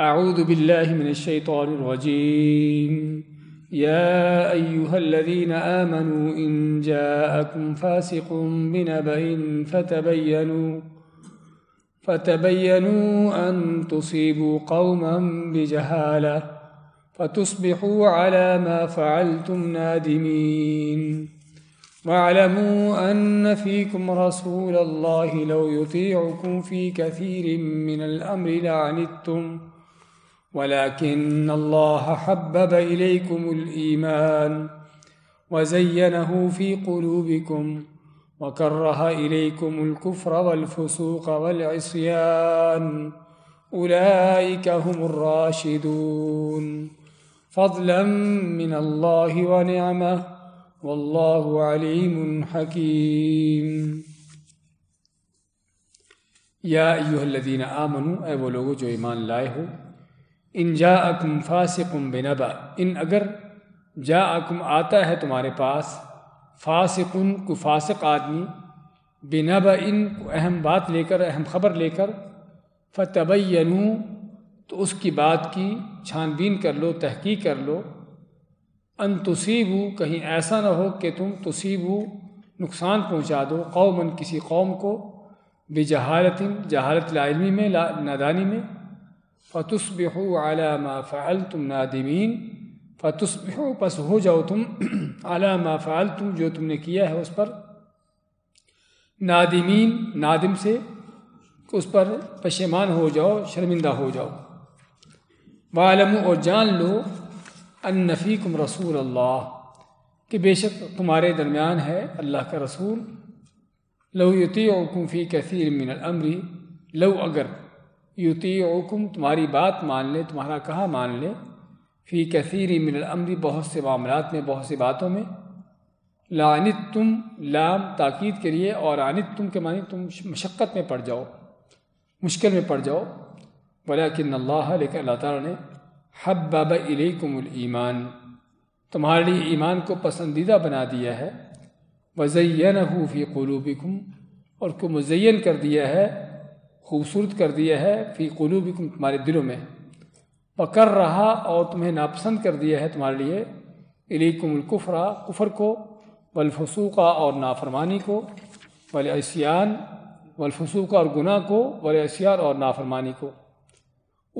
أعوذ بالله من الشيطان الرجيم يا أيها الذين آمنوا إن جاءكم فاسق بنبأ فتبينوا فتبينوا أن تصيبوا قوما بجهالة فتصبحوا على ما فعلتم نادمين واعلموا أن فيكم رسول الله لو يطيعكم في كثير من الأمر لعنتم ولكن الله حبب إليكم الإيمان وزينه في قلوبكم وكره إليكم الكفر والفسوق والعصيان أولئك هم الراشدون فضلا من الله ونعمه والله عليم حكيم يا أيها الذين آمنوا اے وہ لوگو इन जा अकुम फासिकुम बेनबा इन अगर जा अकुम आता है तुम्हारे पास फासिकुन को फासिक आदमी बेनबा इन को अहम बात लेकर अहम खबर लेकर फ़तबैनू तो उसकी बात की छानबीन कर लो तहकीक कर लो अन तसीबू कहीं ऐसा ना हो कि तुम तसीबू नुकसान पहुँचा दो कौमन किसी कौम को बेजहालतिन जहालत लाइलमी में ला नादानी में फ़तुसबिह आला मा फ़ाल तुम नादिमीन फ़तुसबिह पस हो जाओ तुम आला मा फ़ाल तुम जो तुमने किया है उस पर नादिमीन नादिम से उस पर पशेमान हो जाओ शर्मिंदा हो जाओ वालमु और जान लो अन नफ़ीकुम रसूल अल्लाह कि बेशक तुम्हारे दरमियान है अल्लाह का रसूल लऊ युती और कुफ़ी कैसीर मिनल अमरी लऊ अगर युति ओकुम तुम्हारी बात मान ले तुम्हारा कहा मान ले फी कसीरी मिनल अमरी बहुत से मामलात में बहुत सी बातों में लानित तुम लाम ताक़द के लिए और आनित तुम के मानी तुम मशक्क़त में पड़ जाओ मुश्किल में पड़ जाओ बोला कि नल्ला लेकिन अल्लाह ताला ने हब बाबा इलेकुमुल ईमान तुम्हारे लिए ईमान को पसंदीदा बना दिया है वज़ैन हूफ़ी क़लूबिकम और को मुजैन कर दिया है खूबसूरत कर दिया है फी भी तुम्हारे दिलों में पकड़ रहा और तुम्हें नापसंद कर दिया है तुम्हारे लिए कुमकुफरा कुफ़र को वलफसूका और नाफरमानी को वल ऐसियान वलफसूका और गुना को वल ऐसियान और नाफरमानी को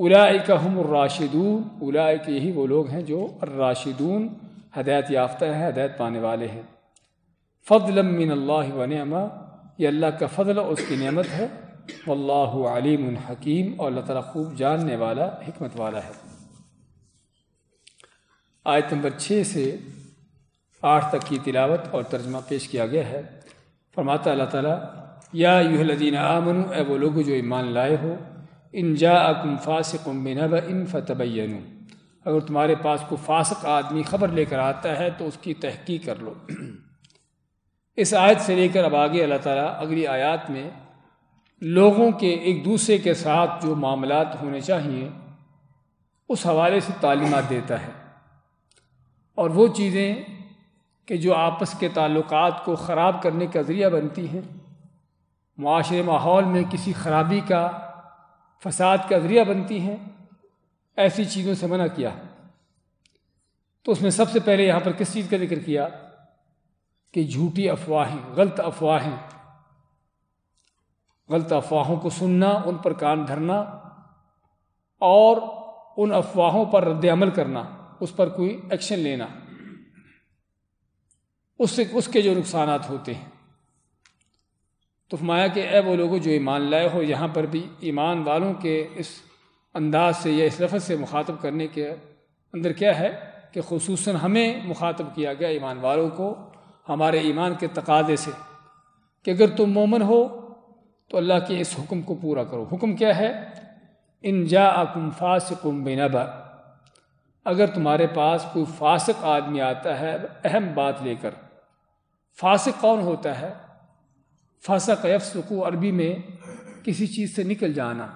उलाइका हम राशिदून यही वो लोग हैं जो राशिदून हदायत याफ्ता है हदायत पाने वाले हैं फ़ल मिन अल्लाह व नमा ये अल्लाह का फ़जल और उसकी नमत है वल्लाह आलिम हकीम और अल्लाह ताला खूब जानने वाला हमत वाला है आयत नंबर छः से आठ तक की तिलावत और तर्जमा पेश किया गया है फरमाता अल्लाह ताला या लदीन आमन ए वो लोग जो ईमान लाए हो इन जा अकुम फ़ासकुम बिनब इन फ़तबैन अगर तुम्हारे पास को फासक आदमी ख़बर लेकर आता है तो उसकी तहकीक कर लो इस आयत से लेकर अब आगे अल्लाह ताला अगली आयात में लोगों के एक दूसरे के साथ जो मामला होने चाहिए उस हवाले से तालीमत देता है और वो चीज़ें कि जो आपस के ताल्लुक़ को ख़राब करने का ज़रिया बनती हैं माशरे माहौल में किसी ख़राबी का फसाद का ज़रिया बनती हैं ऐसी चीज़ों से मना किया तो उसमें सबसे पहले यहाँ पर किस चीज़ का जिक्र किया कि झूठी अफवाहें गलत अफवाहें गलत अफवाहों को सुनना उन पर कान धरना और उन अफवाहों पर रद्दमल करना उस पर कोई एक्शन लेना उससे उसके जो नुकसान होते हैं तो माया के ए वो लोगों जो ईमान लाए हो यहाँ पर भी ईमान वालों के इस अंदाज से या इस लफ्ज़ से मुखातब करने के अंदर क्या है कि खसूस हमें मुखातब किया गया ईमान वालों को हमारे ईमान के तकाजे से कि अगर तुम मोमन हो तो अल्लाह के इस हुक्म को पूरा करो हुक्म क्या है इन जा अकुम फासकुम बिनबा अगर तुम्हारे पास कोई फासक आदमी आता है अहम बात लेकर फासिक कौन होता है फासक यफसकू अरबी में किसी चीज़ से निकल जाना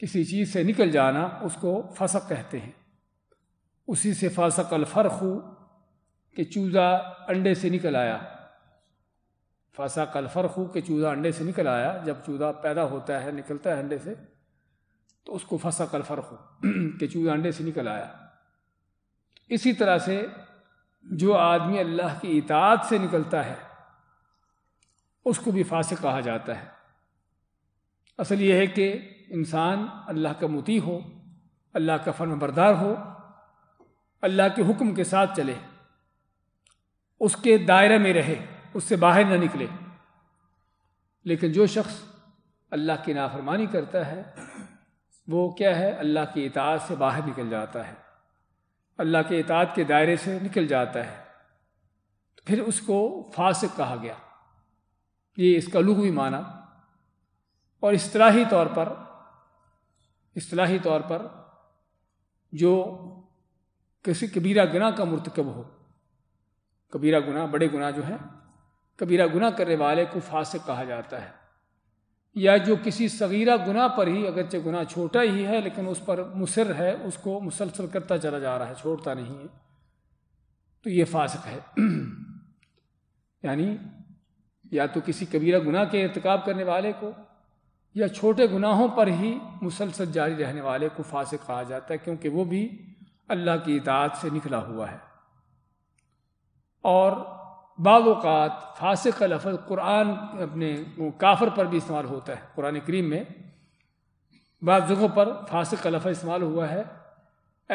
किसी चीज़ से निकल जाना उसको फसक कहते हैं उसी से फासक अलफरखू कि चूज़ा अंडे से निकल आया फासा हो के चूदा अंडे से निकल आया जब चूदा पैदा होता है निकलता है अंडे से तो उसको फसा हो के चूजा अंडे से निकल आया इसी तरह से जो आदमी अल्लाह की इतात से निकलता है उसको भी फास कहा जाता है असल यह है कि इंसान अल्लाह का मुती हो अल्लाह का फर्म बरदार हो अल्लाह के हुक्म के साथ चले उसके दायरे में रहे उससे बाहर ना निकले लेकिन जो शख्स अल्लाह की नाफरमानी करता है वो क्या है अल्लाह की इतात से बाहर निकल जाता है अल्लाह के इतात के दायरे से निकल जाता है तो फिर उसको फासिक कहा गया ये इसका भी माना और इसलाही तौर पर असलाही तौर पर जो किसी कबीरा गुना का मरतकब हो कबीरा गुना बड़े गुना जो है कबीरा गुना करने वाले को फासिक कहा जाता है या जो किसी सगीरा गुना पर ही अगरचे गुना छोटा ही है लेकिन उस पर मुसर है उसको मुसलसल करता चला जा रहा है छोड़ता नहीं है तो ये फासक है यानी या तो किसी कबीरा गुना के इरतकब करने वाले को या छोटे गुनाहों पर ही मुसलसल जारी रहने वाले को फासिक कहा जाता है क्योंकि वो भी अल्लाह की इतात से निकला हुआ है और बाज़ात फासिक का लफज कुरान अपने काफर पर भी इस्तेमाल होता है कुरान करीम में बाद जगहों पर फासिक का लफज इस्तेमाल हुआ है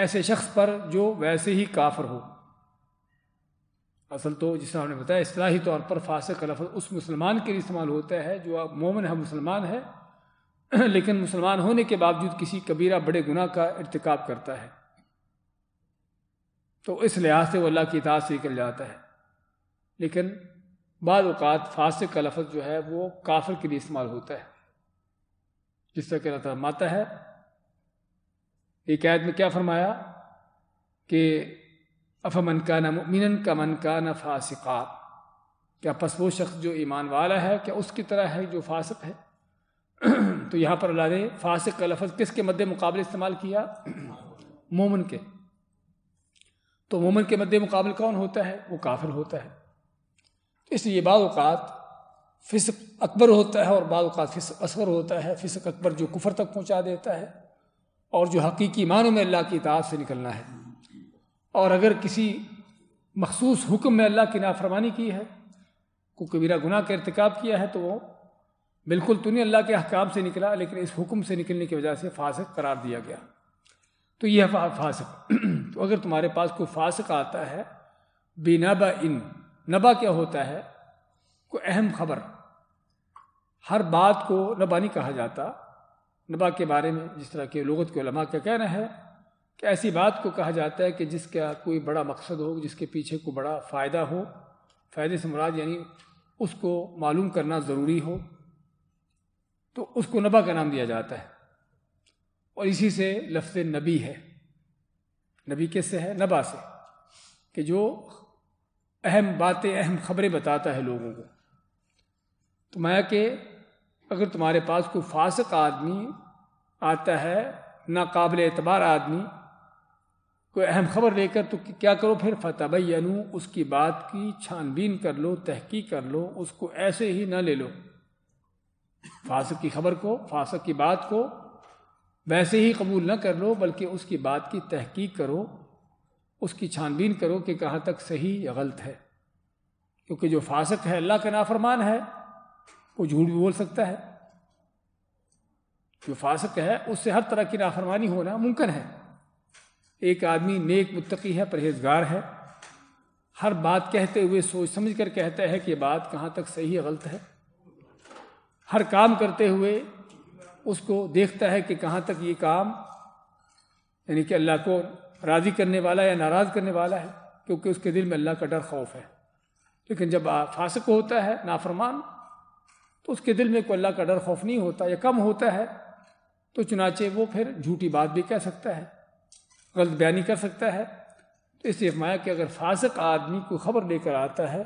ऐसे शख्स पर जो वैसे ही काफर हो असल तो जिस हमने बताया असलाही तौर पर फासिक का लफज उस मुसलमान के लिए इस्तेमाल होता है जो अब मोमन है मुसलमान है लेकिन मुसलमान होने के बावजूद किसी कबीरा बड़े गुनाह का इरतकब करता है तो इस लिहाज से वो अल्लाह की इताद से निकल जाता है लेकिन बाद अवत फासिक का लफज जो है वो काफिर के लिए इस्तेमाल होता है जिस तरह कह रहा माता है एक आयत में क्या फरमाया कि अफमन का ना मिनन का मन का न फासिका क्या पसवो शख्स जो ईमान वाला है क्या उसकी तरह है जो फासिक है तो यहाँ पर अल्लाह ने फासिक का लफज किसके मद्दे मुकाबले इस्तेमाल किया मोमन के तो मोमन के मद्दे मुकाबले कौन होता है वो काफिल होता है इसलिए बाद फिसक अकबर होता है और बाद फिसक असगर होता है फिसक अकबर जो कुफर तक पहुंचा देता है और जो हकीकी मानों में अल्लाह की इतात से निकलना है और अगर किसी मखसूस हुक्म में अल्लाह की नाफरमानी की है को कबीरा गुना का इरतकब किया है तो वो बिल्कुल तो नहीं अल्लाह के अहकाम से निकला लेकिन इस हुक्म से निकलने की वजह से फासक करार दिया गया तो यह फासक तो अगर तुम्हारे पास कोई फासक आता है बिना इन नबा क्या होता है कोई अहम खबर हर बात को नबा नहीं कहा जाता नबा के बारे में जिस तरह के लोगों के लमा का कहना है कि ऐसी बात को कहा जाता है कि जिसका कोई बड़ा मकसद हो जिसके पीछे कोई बड़ा फ़ायदा हो फ़ायदे से मुराद यानी उसको मालूम करना ज़रूरी हो तो उसको नबा का नाम दिया जाता है और इसी से लफ्ज़ नबी है नबी किससे है नबा से कि जो अहम बातें अहम खबरें बताता है लोगों को तो मैं कि अगर तुम्हारे पास कोई फासक आदमी आता है नाकबिल एतबार आदमी कोई अहम खबर लेकर तो क्या करो फिर फतबैनु उसकी बात की छानबीन कर लो तहकीक कर लो उसको ऐसे ही ना ले लो फासक की खबर को फासक की बात को वैसे ही कबूल ना कर लो बल्कि उसकी बात की तहकीक करो उसकी छानबीन करो कि कहाँ तक सही या गलत है क्योंकि जो फासक है अल्लाह का नाफरमान है वो झूठ भी बोल सकता है जो फासक है उससे हर तरह की नाफरमानी होना मुमकिन है एक आदमी नेक मुत्तकी है परहेजगार है हर बात कहते हुए सोच समझ कर कहता है कि बात कहाँ तक सही या गलत है हर काम करते हुए उसको देखता है कि कहाँ तक ये काम यानी कि अल्लाह को राज़ी करने वाला या नाराज़ करने वाला है क्योंकि उसके दिल में अल्लाह का डर खौफ है लेकिन जब फासक होता है नाफरमान तो उसके दिल में कोई अल्लाह का डर खौफ नहीं होता या कम होता है तो चुनाचे वो फिर झूठी बात भी कह सकता है गलत बयानी कर सकता है तो इसलिए फरमाया कि अगर फासक आदमी कोई खबर लेकर आता है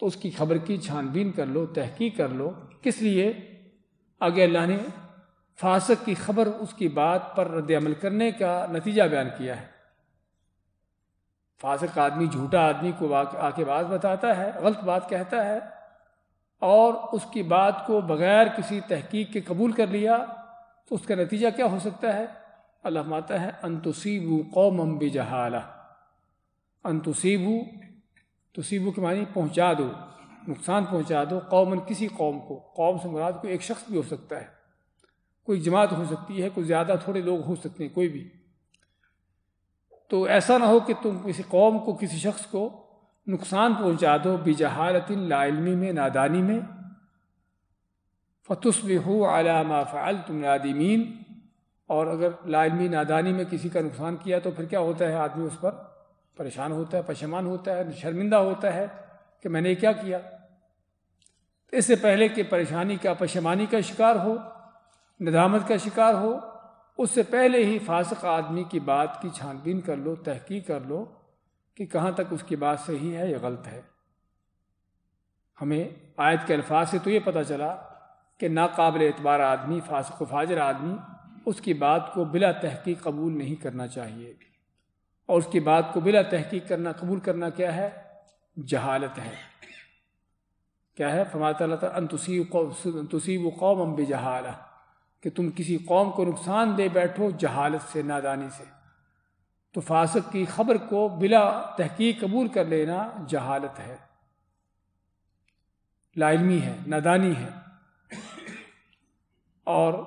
तो उसकी खबर की छानबीन कर लो तहकीक कर लो किस लिए आगे अल्लाह ने फासक की खबर उसकी बात पर रद्दमल करने का नतीजा बयान किया है फासक आदमी झूठा आदमी को आके बात बताता है गलत बात कहता है और उसकी बात को बगैर किसी तहकीक के कबूल कर लिया तो उसका नतीजा क्या हो सकता है अल्लाह माता है अंतुसीबू कौम जहाला अंतुसीबू तुसीबू के मानी पहुंचा दो नुकसान पहुंचा दो कौमन किसी कौम को कौम से मुराद को एक शख्स भी हो सकता है कोई जमात हो सकती है कोई ज़्यादा थोड़े लोग हो सकते हैं कोई भी तो ऐसा ना हो कि तुम किसी कौम को किसी शख्स को नुकसान पहुंचा दो बेजहालतिन लाइलमी में नादानी में हो आलामा फ़ाल तुम नादिमीन और अगर लाइलमी नादानी में किसी का नुकसान किया तो फिर क्या होता है आदमी उस पर परेशान होता है पशमान होता है शर्मिंदा होता है कि मैंने क्या किया इससे पहले कि परेशानी का पशमानी का शिकार हो निदामत का शिकार हो उससे पहले ही फासक आदमी की बात की छानबीन कर लो तहकीक कर लो कि कहाँ तक उसकी बात सही है या गलत है हमें आयत के अल्फाज से तो ये पता चला कि नाकबिल एतबार आदमी फासक फाजर आदमी उसकी बात को बिला तहकीक कबूल नहीं करना चाहिए और उसकी बात को बिला तहकीक करना कबूल करना क्या है जहालत है क्या है फमात तसीब कौम अम्ब जहाला कि तुम किसी कौम को नुकसान दे बैठो जहालत से नादानी से तो फासक की खबर को बिला तहकी कबूल कर लेना जहालत है लाइलमी है नादानी है और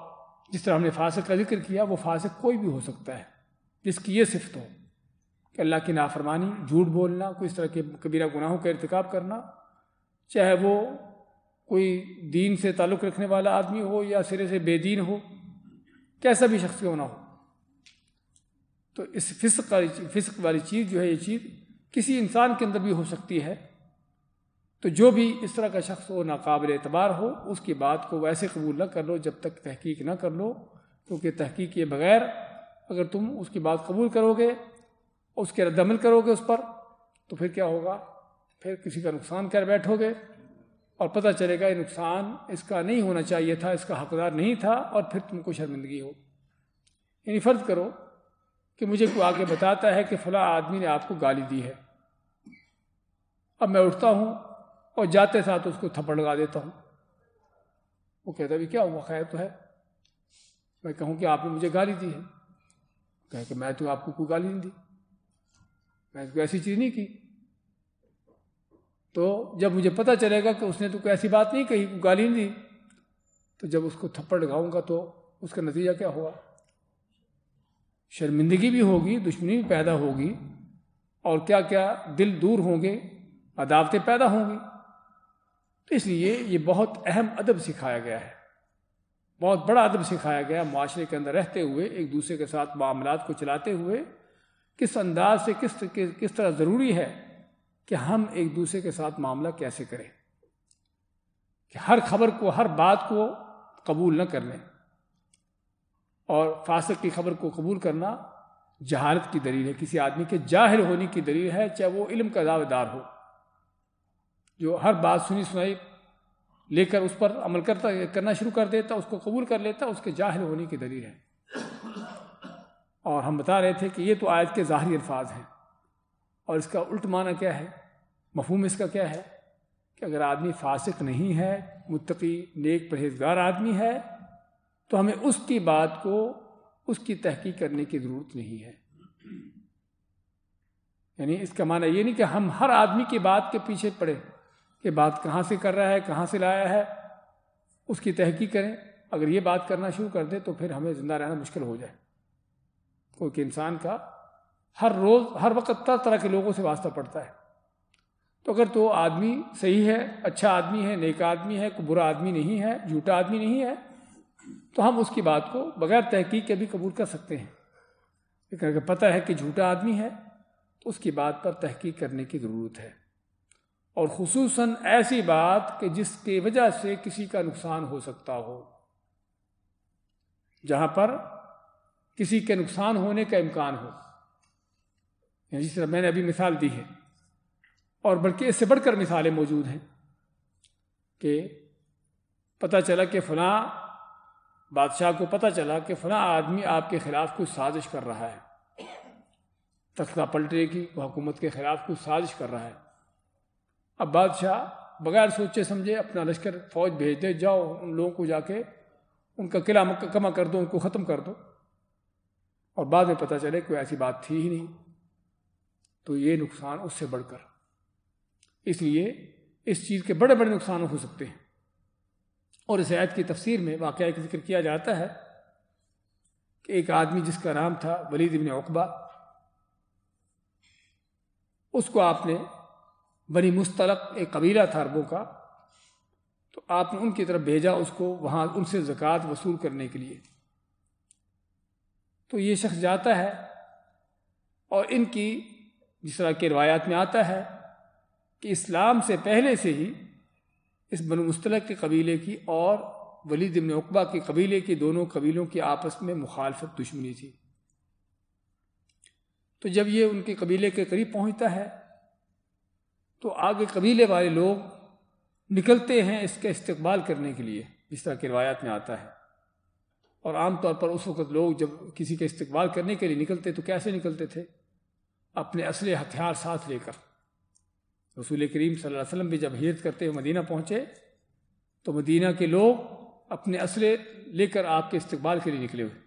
जिस तरह हमने फासक का जिक्र किया वो फासक कोई भी हो सकता है जिसकी ये सिफत हो कि अल्लाह की नाफरमानी झूठ बोलना कोई इस तरह के कबीरा गुनाहों का इरतकब करना चाहे वो कोई दीन से ताल्लुक़ रखने वाला आदमी हो या सिरे से बेदीन हो कैसा भी शख्स क्यों ना हो तो इस फिसक वाली फिसक वाली चीज़ जो है ये चीज़ किसी इंसान के अंदर भी हो सकती है तो जो भी इस तरह का शख्स हो नाकबिल एतबार हो उसकी बात को वैसे कबूल न कर लो जब तक तहकीक ना कर लो क्योंकि तहकीक के बगैर अगर तुम उसकी बात कबूल करोगे उसके रद्दमल करोगे उस पर तो फिर क्या होगा फिर किसी का नुकसान कर बैठोगे और पता चलेगा ये नुकसान इसका नहीं होना चाहिए था इसका हकदार नहीं था और फिर तुमको शर्मिंदगी हो यानी फर्ज करो कि मुझे कोई आके बताता है कि फला आदमी ने आपको गाली दी है अब मैं उठता हूँ और जाते साथ उसको थप्पड़ लगा देता हूँ वो कहता भी क्या हुआ खैर तो है मैं कहूँ कि आपने मुझे गाली दी है कहे कि मैं तो आपको कोई गाली नहीं दी मैं तो ऐसी चीज़ नहीं की तो जब मुझे पता चलेगा कि उसने तो कोई ऐसी बात नहीं कही गाली नहीं दी तो जब उसको थप्पड़ लगाऊंगा तो उसका नतीजा क्या होगा शर्मिंदगी भी होगी दुश्मनी भी पैदा होगी और क्या क्या दिल दूर होंगे अदावतें पैदा होंगी तो इसलिए ये बहुत अहम अदब सिखाया गया है बहुत बड़ा अदब सिखाया गया माशरे के अंदर रहते हुए एक दूसरे के साथ मामला को चलाते हुए किस अंदाज से किस किस तरह ज़रूरी है कि हम एक दूसरे के साथ मामला कैसे करें कि हर खबर को हर बात को कबूल न कर लें और फासक की खबर को कबूल करना जहालत की दलील है किसी आदमी के जाहिर होने की दलील है चाहे वो इल्म का दावेदार हो जो हर बात सुनी सुनाई लेकर उस पर अमल करता करना शुरू कर देता उसको कबूल कर लेता उसके जाहिर होने की दलील है और हम बता रहे थे कि ये तो आयत के ज़ाहरी अल्फाज हैं और इसका उल्ट माना क्या है मफहम इसका क्या है कि अगर आदमी फासिक नहीं है मुतकी नेक परहेजगार आदमी है तो हमें उसकी बात को उसकी तहकीक करने की ज़रूरत नहीं है यानी इसका माना ये नहीं कि हम हर आदमी की बात के पीछे पड़े कि बात कहाँ से कर रहा है कहाँ से लाया है उसकी तहकीक करें अगर ये बात करना शुरू कर दें तो फिर हमें ज़िंदा रहना मुश्किल हो जाए क्योंकि इंसान का हर रोज़ हर वक्त तरह तरह के लोगों से वास्ता पड़ता है तो अगर तो आदमी सही है अच्छा आदमी है नेक आदमी है बुरा आदमी नहीं है झूठा आदमी नहीं है तो हम उसकी बात को बगैर तहकीक के भी कबूल कर सकते हैं लेकिन अगर पता है कि झूठा आदमी है तो उसकी बात पर तहकीक करने की ज़रूरत है और खसूस ऐसी बात कि जिसके वजह से किसी का नुकसान हो सकता हो जहाँ पर किसी के नुकसान होने का इम्कान हो जिस तरह मैंने अभी मिसाल दी है और बल्कि इससे बढ़कर मिसालें मौजूद हैं कि पता चला कि फला बादशाह को पता चला कि फला आदमी आपके खिलाफ कुछ साजिश कर रहा है तख्ता पलटने की हुकूमत के खिलाफ कुछ साजिश कर रहा है अब बादशाह बगैर सोचे समझे अपना लश्कर फौज भेज दे जाओ उन लोगों को जाके उनका किला कमा कर दो उनको ख़त्म कर दो और बाद में पता चले कोई ऐसी बात थी ही नहीं तो ये नुकसान उससे बढ़कर इसलिए इस चीज़ के बड़े बड़े नुकसान हो सकते हैं और इस आयत की तफसीर में वाक़ जिक्र किया जाता है कि एक आदमी जिसका नाम था वलीद इबन अकबा उसको आपने बनी मुस्तलक एक कबीला था अरबों का तो आपने उनकी तरफ भेजा उसको वहाँ उनसे ज़क़़त वसूल करने के लिए तो ये शख्स जाता है और इनकी जिस तरह के रवायात में आता है कि इस्लाम से पहले से ही इस बन मुस्तलक के कबीले की और वली दिन अकबा के कबीले की दोनों कबीलों की आपस में मुखालफत दुश्मनी थी तो जब ये उनके कबीले के करीब पहुंचता है तो आगे कबीले वाले लोग निकलते हैं इसका इस्तकबाल करने के लिए जिस तरह की रवायात में आता है और आमतौर पर उस वक़्त लोग जब किसी का इस्तकबाल करने के लिए निकलते तो कैसे निकलते थे अपने असले हथियार साथ लेकर रसूल करीम सल्लल्लाहु अलैहि वसल्लम भी जब हिजरत करते हुए मदीना पहुँचे तो मदीना के लोग अपने असले लेकर आपके इस्तबाल के लिए निकले हुए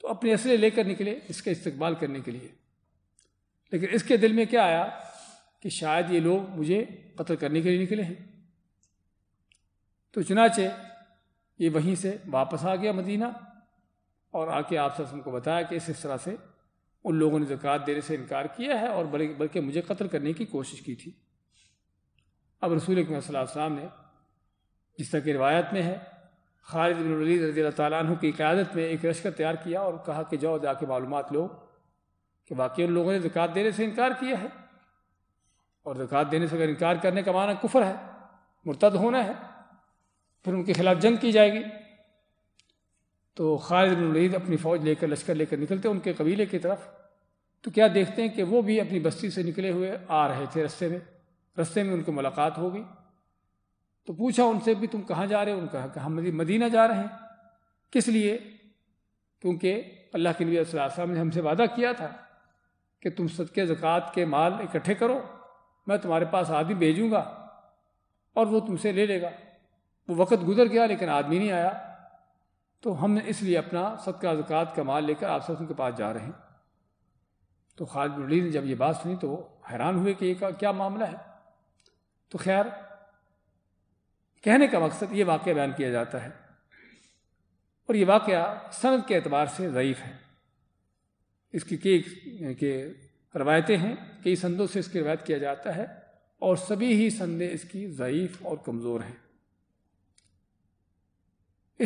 तो अपने असले लेकर निकले इसके इस्तबाल करने के लिए लेकिन इसके दिल में क्या आया कि शायद ये लोग मुझे कत्ल करने के लिए निकले हैं तो चुनाचे ये वहीं से वापस आ गया मदीना और आके आप सब को बताया कि इस इस तरह से उन लोगों ने जक़ात देने से इनकार किया है और बल्कि मुझे कत्ल करने की कोशिश की थी अब रसूल सलाम ने जिस तरह की रिवायत में है खालिद बिन वलीद रजी तु की क्यादत में एक लश्कर तैयार किया और कहा कि जाओ जाके मालूम लो कि वाकई उन लोगों ने जक़ात देने से इनकार किया है और जक़ात देने से अगर इनकार करने का माना कुफर है मुर्तद होना है फिर उनके खिलाफ जंग की जाएगी तो खालिद वलीद अपनी फौज लेकर लश्कर लेकर निकलते उनके कबीले की तरफ तो क्या देखते हैं कि वो भी अपनी बस्ती से निकले हुए आ रहे थे रस्ते में रस्ते में उनको मुलाकात हो गई तो पूछा उनसे भी तुम कहाँ जा रहे हो उनका कहा हम मदीना जा रहे हैं किस लिए क्योंकि अल्लाह के नबी वसल्लम ने हमसे वादा किया था कि तुम सदके ज़क़़त के माल इकट्ठे करो मैं तुम्हारे पास आदमी भेजूँगा और वो तुमसे ले लेगा वो वक़्त गुजर गया लेकिन आदमी नहीं आया तो हमने इसलिए अपना सदका जक़ात का माल लेकर आप सबके के पास जा रहे हैं तो खालिद वलीद ने जब ये बात सुनी तो हैरान हुए कि ये क्या मामला है तो खैर कहने का मकसद ये वाक़ बयान किया जाता है और ये वाक़ सनद के अतबार से ज़यीफ़ है इसकी कई के रवायतें हैं कई संदों से इसकी रवायत किया जाता है और सभी ही संदे इसकी ज़यीफ़ और कमज़ोर हैं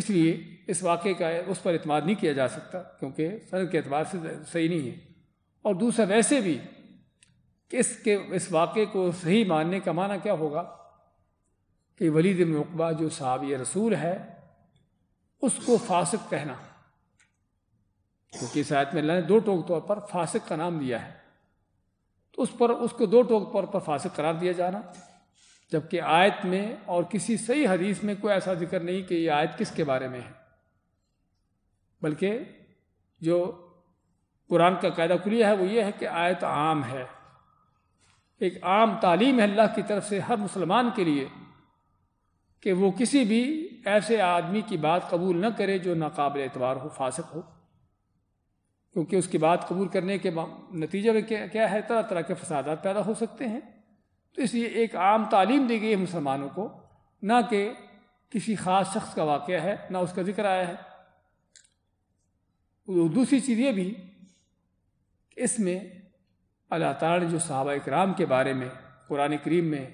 इसलिए इस वाके का उस पर अतमाद नहीं किया जा सकता क्योंकि सनत के अतबार से सही नहीं है और दूसरा वैसे भी कि इसके इस वाक़े को सही मानने का माना क्या होगा कि वलीद मकबा जो साहब रसूल है उसको फासिक कहना क्योंकि तो शायद में अल्लाह ने दो टोक तौर पर फासिक का नाम दिया है तो उस पर उसको दो टोक तौर पर फासिक करार दिया जाना जबकि आयत में और किसी सही हदीस में कोई ऐसा जिक्र नहीं कि ये आयत किसके बारे में है बल्कि जो कुरान का कायदा कुलिया है वो ये है कि आयत आम है एक आम तालीम है अल्लाह की तरफ से हर मुसलमान के लिए कि वो किसी भी ऐसे आदमी की बात कबूल न करे जो नाकबिल एतवार हो फासक हो क्योंकि उसकी बात कबूल करने के नतीजे में क्या क्या है तरह तरह के फसादात पैदा हो सकते हैं तो इसलिए एक आम तालीम दी गई है मुसलमानों को ना कि किसी ख़ास शख्स का वाक़ है ना उसका जिक्र आया है दूसरी चीज़ ये भी इसमें अल्लाह ताला ने जो सहाबा इकराम के बारे में कुरान करीम में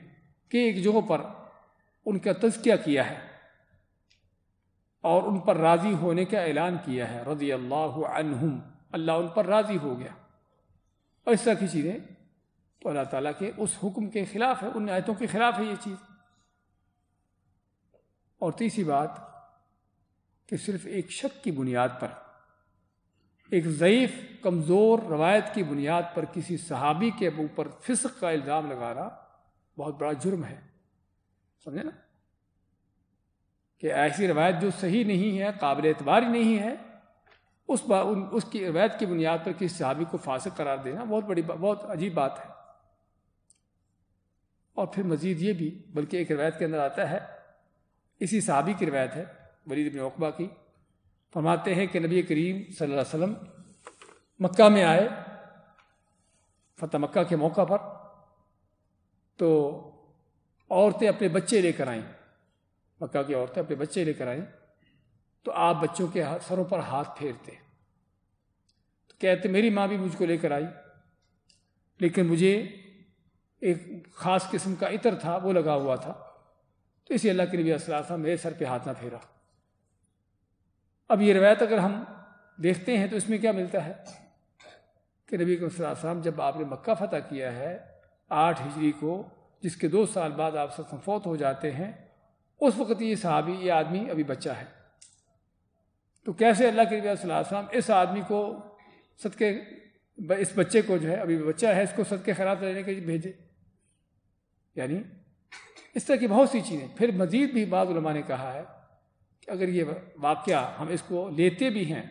के एक जगहों पर उनका तजकिया किया है और उन पर राज़ी होने का ऐलान किया है रजी अल्लाह अल्लाह उन पर राज़ी हो गया और इस तरह की चीज़ें तो अल्लाह ताला के उस हुक्म के खिलाफ है उन आयतों के खिलाफ है ये चीज़ और तीसरी बात कि सिर्फ एक शक की बुनियाद पर एक ज़यीफ़ कमज़ोर रवायत की बुनियाद पर किसी सहाबी के ऊपर फिसक का इल्ज़ाम लगाना बहुत बड़ा जुर्म है समझे ना कि ऐसी रवायत जो सही नहीं है काबिल एतबार नहीं है उस उसकी रवायत की बुनियाद पर किसी सहाबी को फासक करार देना बहुत बड़ी बहुत अजीब बात है और फिर मजीद ये भी बल्कि एक रवायत के अंदर आता है इसी सहाबी की रवायत है वरीद बिन अकबा की फरमाते हैं कि नबी करीम सल्लल्लाहु अलैहि वसल्लम मक्का में आए फतह मक्का के मौका पर तो औरतें अपने बच्चे लेकर आईं मक्का की औरतें अपने बच्चे लेकर आई तो आप बच्चों के सरों पर हाथ फेरते तो कहते मेरी माँ भी मुझको लेकर आई लेकिन मुझे एक खास किस्म का इतर था वो लगा हुआ था तो इसी अल्लाह के नबी असला मेरे सर पे हाथ ना फेरा अब ये रवायत अगर हम देखते हैं तो इसमें क्या मिलता है कि नबी कम जब आपने मक्का फतह किया है आठ हिजरी को जिसके दो साल बाद आप सत्सम फौत हो जाते हैं उस वक्त ये सहाबी ये आदमी अभी बच्चा है तो कैसे अल्लाह के नबीम इस आदमी को सदके इस बच्चे को जो है अभी बच्चा है इसको सदके खराब लेने के भेजे यानी इस तरह की बहुत सी चीज़ें फिर मजीद भी बाद ने कहा है कि अगर ये वाक़ हम इसको लेते भी हैं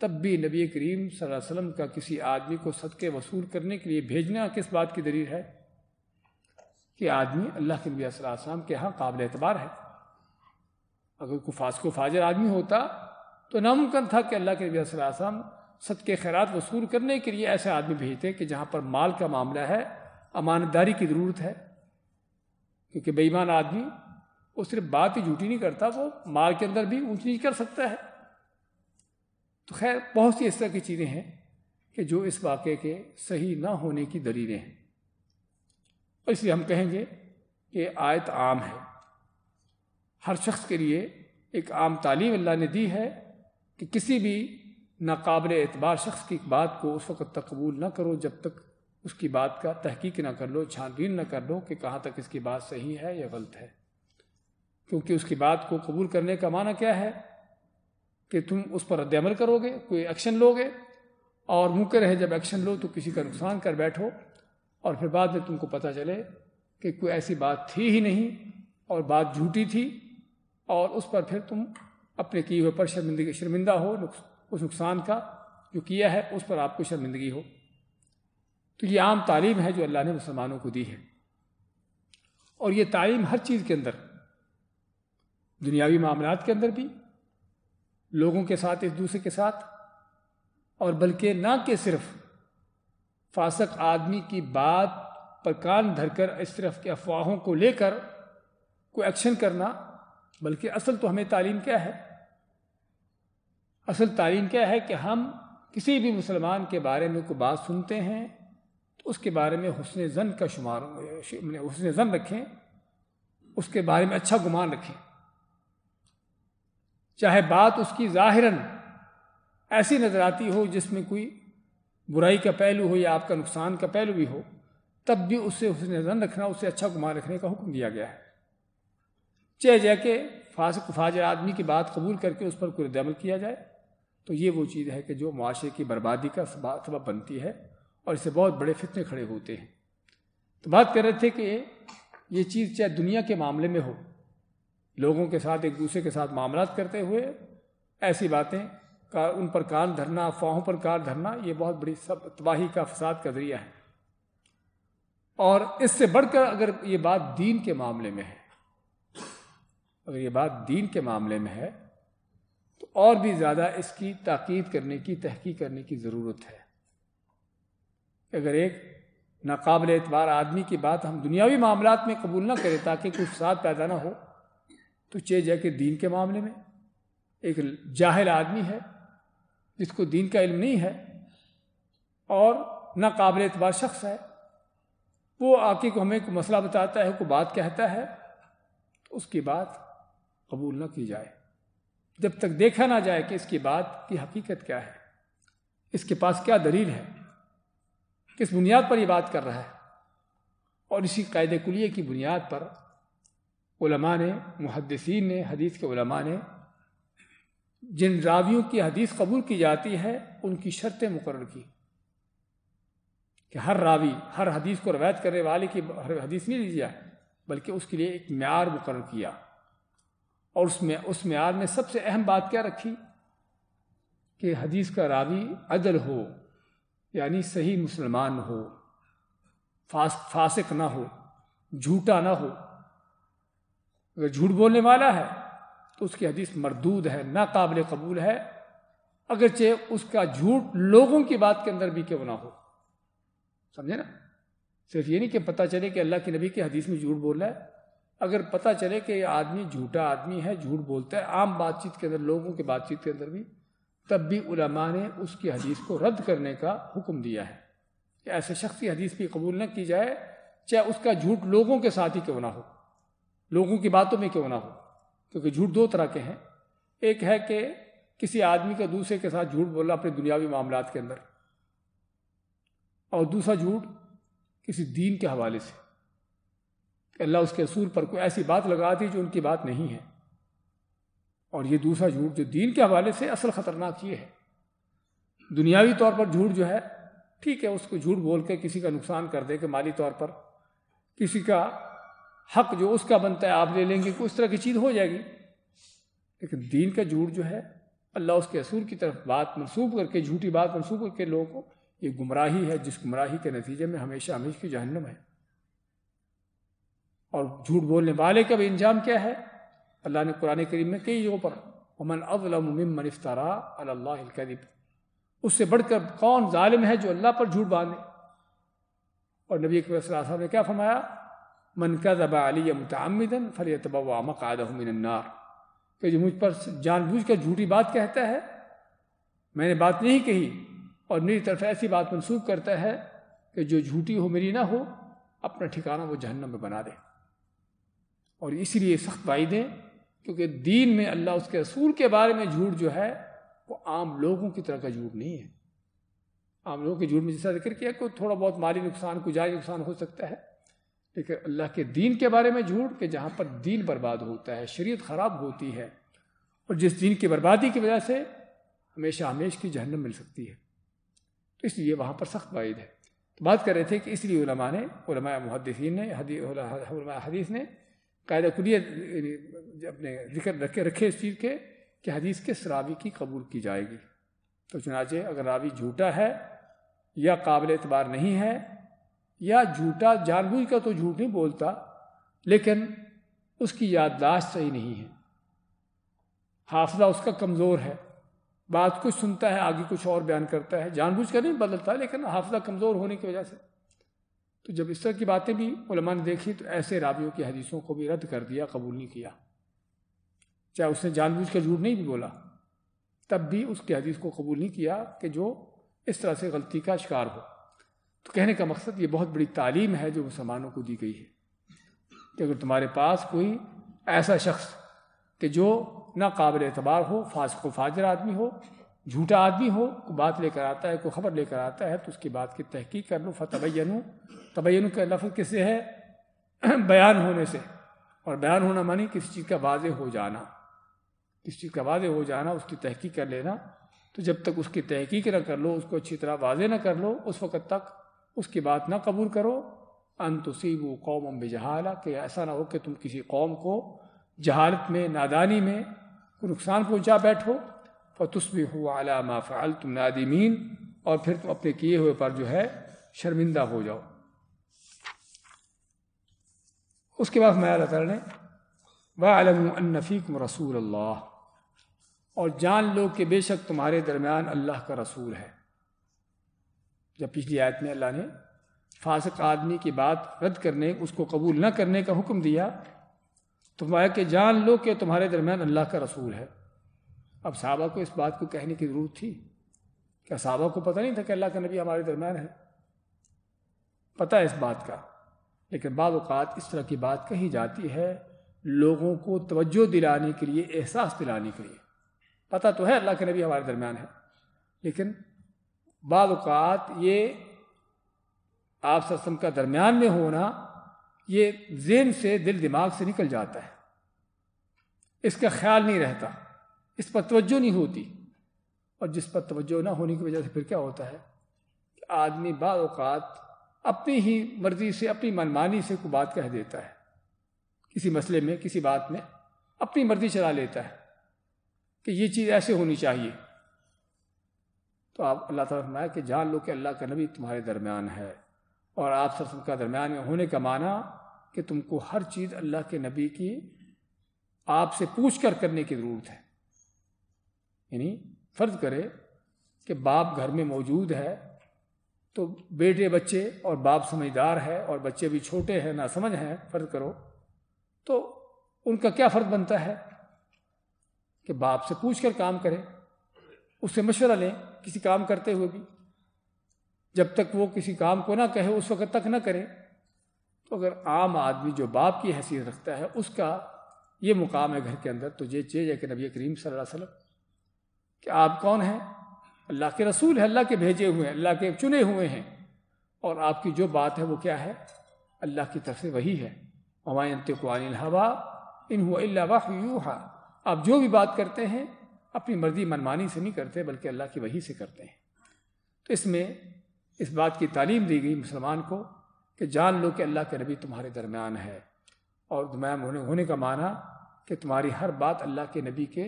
तब भी नबी करीम वसल्लम का किसी आदमी को सदक़े वसूल करने के लिए भेजना किस बात की दलील है कि आदमी अल्लाह के नबी वसल्लम के यहाँ काबिल एतबार है अगर कोई को फाजर आदमी होता तो नामुमकिन था कि अल्लाह के नबी वसल्लम सदक़े खैरत वसूल करने के लिए ऐसे आदमी भेजते कि जहाँ पर माल का मामला है अमानदारी की ज़रूरत है क्योंकि बेईमान आदमी वो सिर्फ बात ही झूठी नहीं करता वो माल के अंदर भी ऊंच नीच कर सकता है तो खैर बहुत सी इस तरह की चीज़ें हैं कि जो इस वाक़े के सही ना होने की दलीलें हैं और इसलिए हम कहेंगे कि आयत आम है हर शख्स के लिए एक आम तालीम अल्लाह ने दी है कि किसी भी नाकबिल एतबार शख्स की बात को उस वक़्त तक कबूल ना करो जब तक उसकी बात का तहकीक ना कर लो छानबीन ना कर लो कि कहाँ तक इसकी बात सही है या गलत है क्योंकि उसकी बात को कबूल करने का माना क्या है कि तुम उस पर रद्दमल करोगे कोई एक्शन लोगे और मुकर है जब एक्शन लो तो किसी का नुकसान कर बैठो और फिर बाद में तुमको पता चले कि कोई ऐसी बात थी ही नहीं और बात झूठी थी और उस पर फिर तुम अपने किए हुए पर शर्मिंदगी शर्मिंदा हो उस नुकसान का जो किया है उस पर आपको शर्मिंदगी हो तो ये आम तालीम है जो अल्लाह ने मुसलमानों को दी है और ये तालीम हर चीज़ के अंदर दुनियावी मामला के अंदर भी लोगों के साथ एक दूसरे के साथ और बल्कि ना कि सिर्फ फासक आदमी की बात पर कान धर कर इस तरफ के अफवाहों को लेकर कोई एक्शन करना बल्कि असल तो हमें तालीम क्या है असल तालीम क्या है कि हम किसी भी मुसलमान के बारे में कोई बात सुनते हैं उसके बारे में हुसन जन का शुमार हुसन जन रखें उसके बारे में अच्छा गुमान रखें चाहे बात उसकी ज़ाहिरन ऐसी नज़र आती हो जिसमें कोई बुराई का पहलू हो या आपका नुकसान का पहलू भी हो तब भी उससे हसन जन रखना उससे अच्छा गुमान रखने का हुक्म दिया गया है चाहे जय के फाज फाजर आदमी की बात कबूल करके उस पर कुरदमल किया जाए तो ये वो चीज़ है कि जो माशरे की बर्बादी का सबब बनती है और इससे बहुत बड़े फितने खड़े होते हैं तो बात कर रहे थे कि ये चीज़ चाहे दुनिया के मामले में हो लोगों के साथ एक दूसरे के साथ मामला करते हुए ऐसी बातें का उन पर कान धरना अफवाहों पर कान धरना ये बहुत बड़ी सब तबाही का फसाद का जरिया है और इससे बढ़कर अगर ये बात दीन के मामले में है अगर ये बात दीन के मामले में है तो और भी ज़्यादा इसकी ताकीद करने की तहकीक करने की ज़रूरत है अगर एक नाकबिल एतबार आदमी की बात हम दुनियावी मामला में कबूल ना करें ताकि कुछ साथ पैदा ना हो तो चे जाए कि दीन के मामले में एक जाहिल आदमी है जिसको दीन का इल्म नहीं है और नाकबिल एतबार शख्स है वो आके को हमें मसला बताता है को बात कहता है तो उसकी बात कबूल ना की जाए जब तक देखा ना जाए कि इसकी बात की हकीकत क्या है इसके पास क्या दलील है किस बुनियाद पर ये बात कर रहा है और इसी कायदे कुलिए की बुनियाद पर उलमा ने मुहदसिन ने हदीस के उलमा ने जिन रावियों की हदीस कबूल की जाती है उनकी शर्तें मुकर की कि हर रावी हर हदीस को रवायत करने वाले की हर हदीस नहीं ली जाए बल्कि उसके लिए एक मैार मुकर किया और उसमें उस मैार में सबसे अहम बात क्या रखी कि हदीस का रावी अदल हो यानी सही मुसलमान हो फास फासिक ना हो झूठा ना हो अगर झूठ बोलने वाला है तो उसकी हदीस मरदूद है नाकबिल कबूल है अगरचे उसका झूठ लोगों की बात के अंदर भी क्यों ना हो समझे ना सिर्फ ये नहीं कि पता चले कि अल्लाह के नबी की हदीस में झूठ बोल रहा है अगर पता चले कि आदमी झूठा आदमी है झूठ बोलता है आम बातचीत के अंदर लोगों के बातचीत के अंदर भी तब भी उलमा ने उसकी हदीस को रद्द करने का हुक्म दिया है कि ऐसे शख्स की हदीस भी कबूल न की जाए चाहे उसका झूठ लोगों के साथ ही क्यों ना हो लोगों की बातों में क्यों ना हो क्योंकि झूठ दो तरह के हैं एक है कि किसी आदमी का दूसरे के साथ झूठ बोलना अपने दुनियावी मामला के अंदर और दूसरा झूठ किसी दीन के हवाले से अल्लाह उसके असूल पर कोई ऐसी बात लगा दी जो उनकी बात नहीं है और ये दूसरा झूठ जो दीन के हवाले से असल ख़तरनाक ये है दुनियावी तौर पर झूठ जो है ठीक है उसको झूठ बोल के किसी का नुकसान कर दे के माली तौर पर किसी का हक जो उसका बनता है आप ले लेंगे कोई उस तरह की चीज़ हो जाएगी लेकिन दीन का झूठ जो है अल्लाह उसके असूर की तरफ बात मनसूब करके झूठी बात मनसूब करके लोगों को ये गुमराही है जिस गुमराही के नतीजे में हमेशा हमेश की जहन्नम है और झूठ बोलने वाले का भी इंजाम क्या है अल्लाह ने कुरान करीम में कई जगहों पर ममन अवलमन इफ्तारा उससे बढ़कर कौन ालिम है जो अल्लाह पर झूठ बांधे और नबी अकबर साहब ने क्या फरमाया मन का दबा अली मुतमदन फल तबा मकादमिनार कि जो मुझ पर जानबूझ कर झूठी बात कहता है मैंने बात नहीं कही और मेरी तरफ ऐसी बात मनसूख करता है कि जो झूठी हो मेरी ना हो अपना ठिकाना वो जहन्नम में बना दे और इसीलिए सख्त वायदें क्योंकि दीन में अल्लाह उसके रसूल के बारे में झूठ जो है वो आम लोगों की तरह का झूठ नहीं है आम लोगों के झूठ में जैसा जिक्र किया कोई थोड़ा बहुत माली नुकसान गुजारी नुकसान हो सकता है लेकिन अल्लाह के दीन के बारे में झूठ कि जहाँ पर दीन बर्बाद होता है शरीय ख़राब होती है और जिस दीन की बर्बादी की वजह से हमेशा हमेश की जहनम मिल सकती है तो इसलिए वहाँ पर सख्त वायद है तो बात कर रहे थे कि इसलिए उलमा ने उलमा मुहदसिन ने हदी, हदीस ने कायदा कुलियत अपने जिक्र रखे रखे इस चीज़ के कि हदीस के शराबी की कबूल की जाएगी तो चुनाचे अगर रावी झूठा है या काबिल एतबार नहीं है या झूठा जानबूझ का तो झूठ नहीं बोलता लेकिन उसकी याददाश्त सही नहीं है हाफजा उसका कमज़ोर है बात कुछ सुनता है आगे कुछ और बयान करता है जानबूझ कर नहीं बदलता लेकिन हाफजा कमज़ोर होने की वजह से तो जब इस तरह की बातें भी उलमा ने देखी तो ऐसे रावियों की हदीसों को भी रद्द कर दिया कबूल नहीं किया चाहे उसने जानबूझ के झूठ नहीं भी बोला तब भी उसकी हदीस को कबूल नहीं किया कि जो इस तरह से गलती का शिकार हो तो कहने का मकसद ये बहुत बड़ी तालीम है जो मुसलमानों को दी गई है कि अगर तुम्हारे पास कोई ऐसा शख्स कि जो ना काबिल एतबार हो फासको फाजर आदमी हो झूठा आदमी हो को बात लेकर आता है कोई खबर लेकर आता है तो उसकी बात की तहकीक कर लो फ़तबैनु तबैन का लफ्ज़ किससे है बयान होने से और बयान होना मानी किसी चीज़ का वाज हो जाना किसी चीज़ का वाज हो जाना उसकी तहकीक कर लेना तो जब तक उसकी तहकीक ना कर लो उसको अच्छी तरह वाज ना कर लो उस वक़्त तक उसकी बात ना कबूल करो अन तुसीबू कौम बेजहाला कि ऐसा ना हो कि तुम किसी कौम को जहालत में नादानी में नुकसान पहुँचा बैठो फतुस्बी हो आला मा फ़ाल तुम नादिमीन और फिर तुम अपने किए हुए पर जो है शर्मिंदा हो जाओ उसके बाद मैं अल्लाह ताला ने वालमफ़ीकम रसूल अल्लाह और जान लो कि बेशक तुम्हारे दरमियान अल्लाह का रसूल है जब पिछली आयत में अल्लाह ने फासक आदमी की बात रद्द करने उसको कबूल न करने का हुक्म दिया तो मैं कि जान लो कि तुम्हारे दरमियान अल्लाह का रसूल है अब साहबा को इस बात को कहने की जरूरत थी क्या साहबा को पता नहीं था कि अल्लाह का नबी हमारे दरम्यान है पता है इस बात का लेकिन बात इस तरह की बात कही जाती है लोगों को तवज्जो दिलाने के लिए एहसास दिलाने के लिए पता तो है अल्लाह के नबी हमारे दरम्यान है लेकिन बात ये आप सत्संग का दरमियान में होना ये जेन से दिल दिमाग से निकल जाता है इसका ख्याल नहीं रहता इस पर तवज्जो नहीं होती और जिस पर तवज्जो ना होने की वजह से फिर क्या होता है कि आदमी बात अपनी ही मर्जी से अपनी मनमानी से कोई बात कह देता है किसी मसले में किसी बात में अपनी मर्जी चला लेता है कि ये चीज़ ऐसे होनी चाहिए तो आप अल्लाह ताला फरमाया कि जान लो कि अल्लाह का नबी तुम्हारे दरमियान है और आप सब का दरमियान में होने का माना कि तुमको हर चीज़ अल्लाह के नबी की आपसे पूछ कर करने की ज़रूरत है यानी फर्ज करे कि बाप घर में मौजूद है तो बेटे बच्चे और बाप समझदार है और बच्चे भी छोटे हैं ना समझ हैं फर्ज करो तो उनका क्या फर्ज बनता है कि बाप से पूछ कर काम करें उससे मशवरा लें किसी काम करते हुए भी जब तक वो किसी काम को ना कहे उस वक्त तक ना करें तो अगर आम आदमी जो बाप की हैसियत रखता है उसका ये मुकाम है घर के अंदर तो ये चीज़ है कि नबी करीम सल्लल्लाहु अलैहि वसल्लम कि आप कौन हैं अल्लाह के रसूल हैं अल्लाह के भेजे हुए हैं अल्लाह के चुने हुए हैं और आपकी जो बात है वो क्या है अल्लाह की तरफ से वही है हमायंत कुआन हवा इन हुआ वाहूहा आप जो भी बात करते हैं अपनी मर्जी मनमानी से नहीं करते बल्कि अल्लाह की वही से करते हैं तो इसमें इस बात की तालीम दी गई मुसलमान को कि जान लो कि अल्लाह के नबी तुम्हारे दरमियान है और दरम्यान होने होने का माना कि तुम्हारी हर बात अल्लाह के नबी के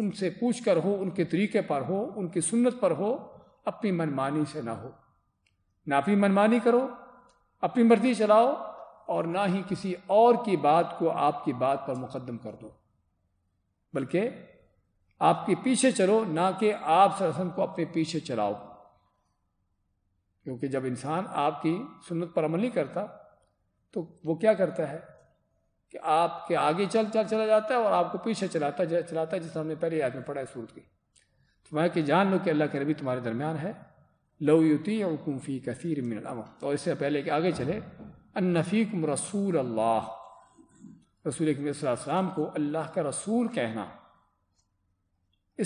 उनसे पूछ कर हो उनके तरीके पर हो उनकी सुन्नत पर हो अपनी मनमानी से ना हो ना अपनी मनमानी करो अपनी मर्जी चलाओ और ना ही किसी और की बात को आपकी बात पर मुकदम कर दो बल्कि आपके पीछे चलो ना कि आप सरसन को अपने पीछे चलाओ क्योंकि जब इंसान आपकी सुन्नत पर अमल नहीं करता तो वो क्या करता है कि आपके आगे चल चल चला जाता है और आपको पीछे चलाता चलाता है जिस हमने पहले याद में पढ़ा है सूरत की तो मैं कि जान लो कि अल्लाह के रबी तुम्हारे दरमियान है लव युति और कुम्फी कसीर मिन और तो इससे पहले कि आगे चले अनफीक रसूल अल्लाह रसूल कमीम को अल्लाह का रसूल कहना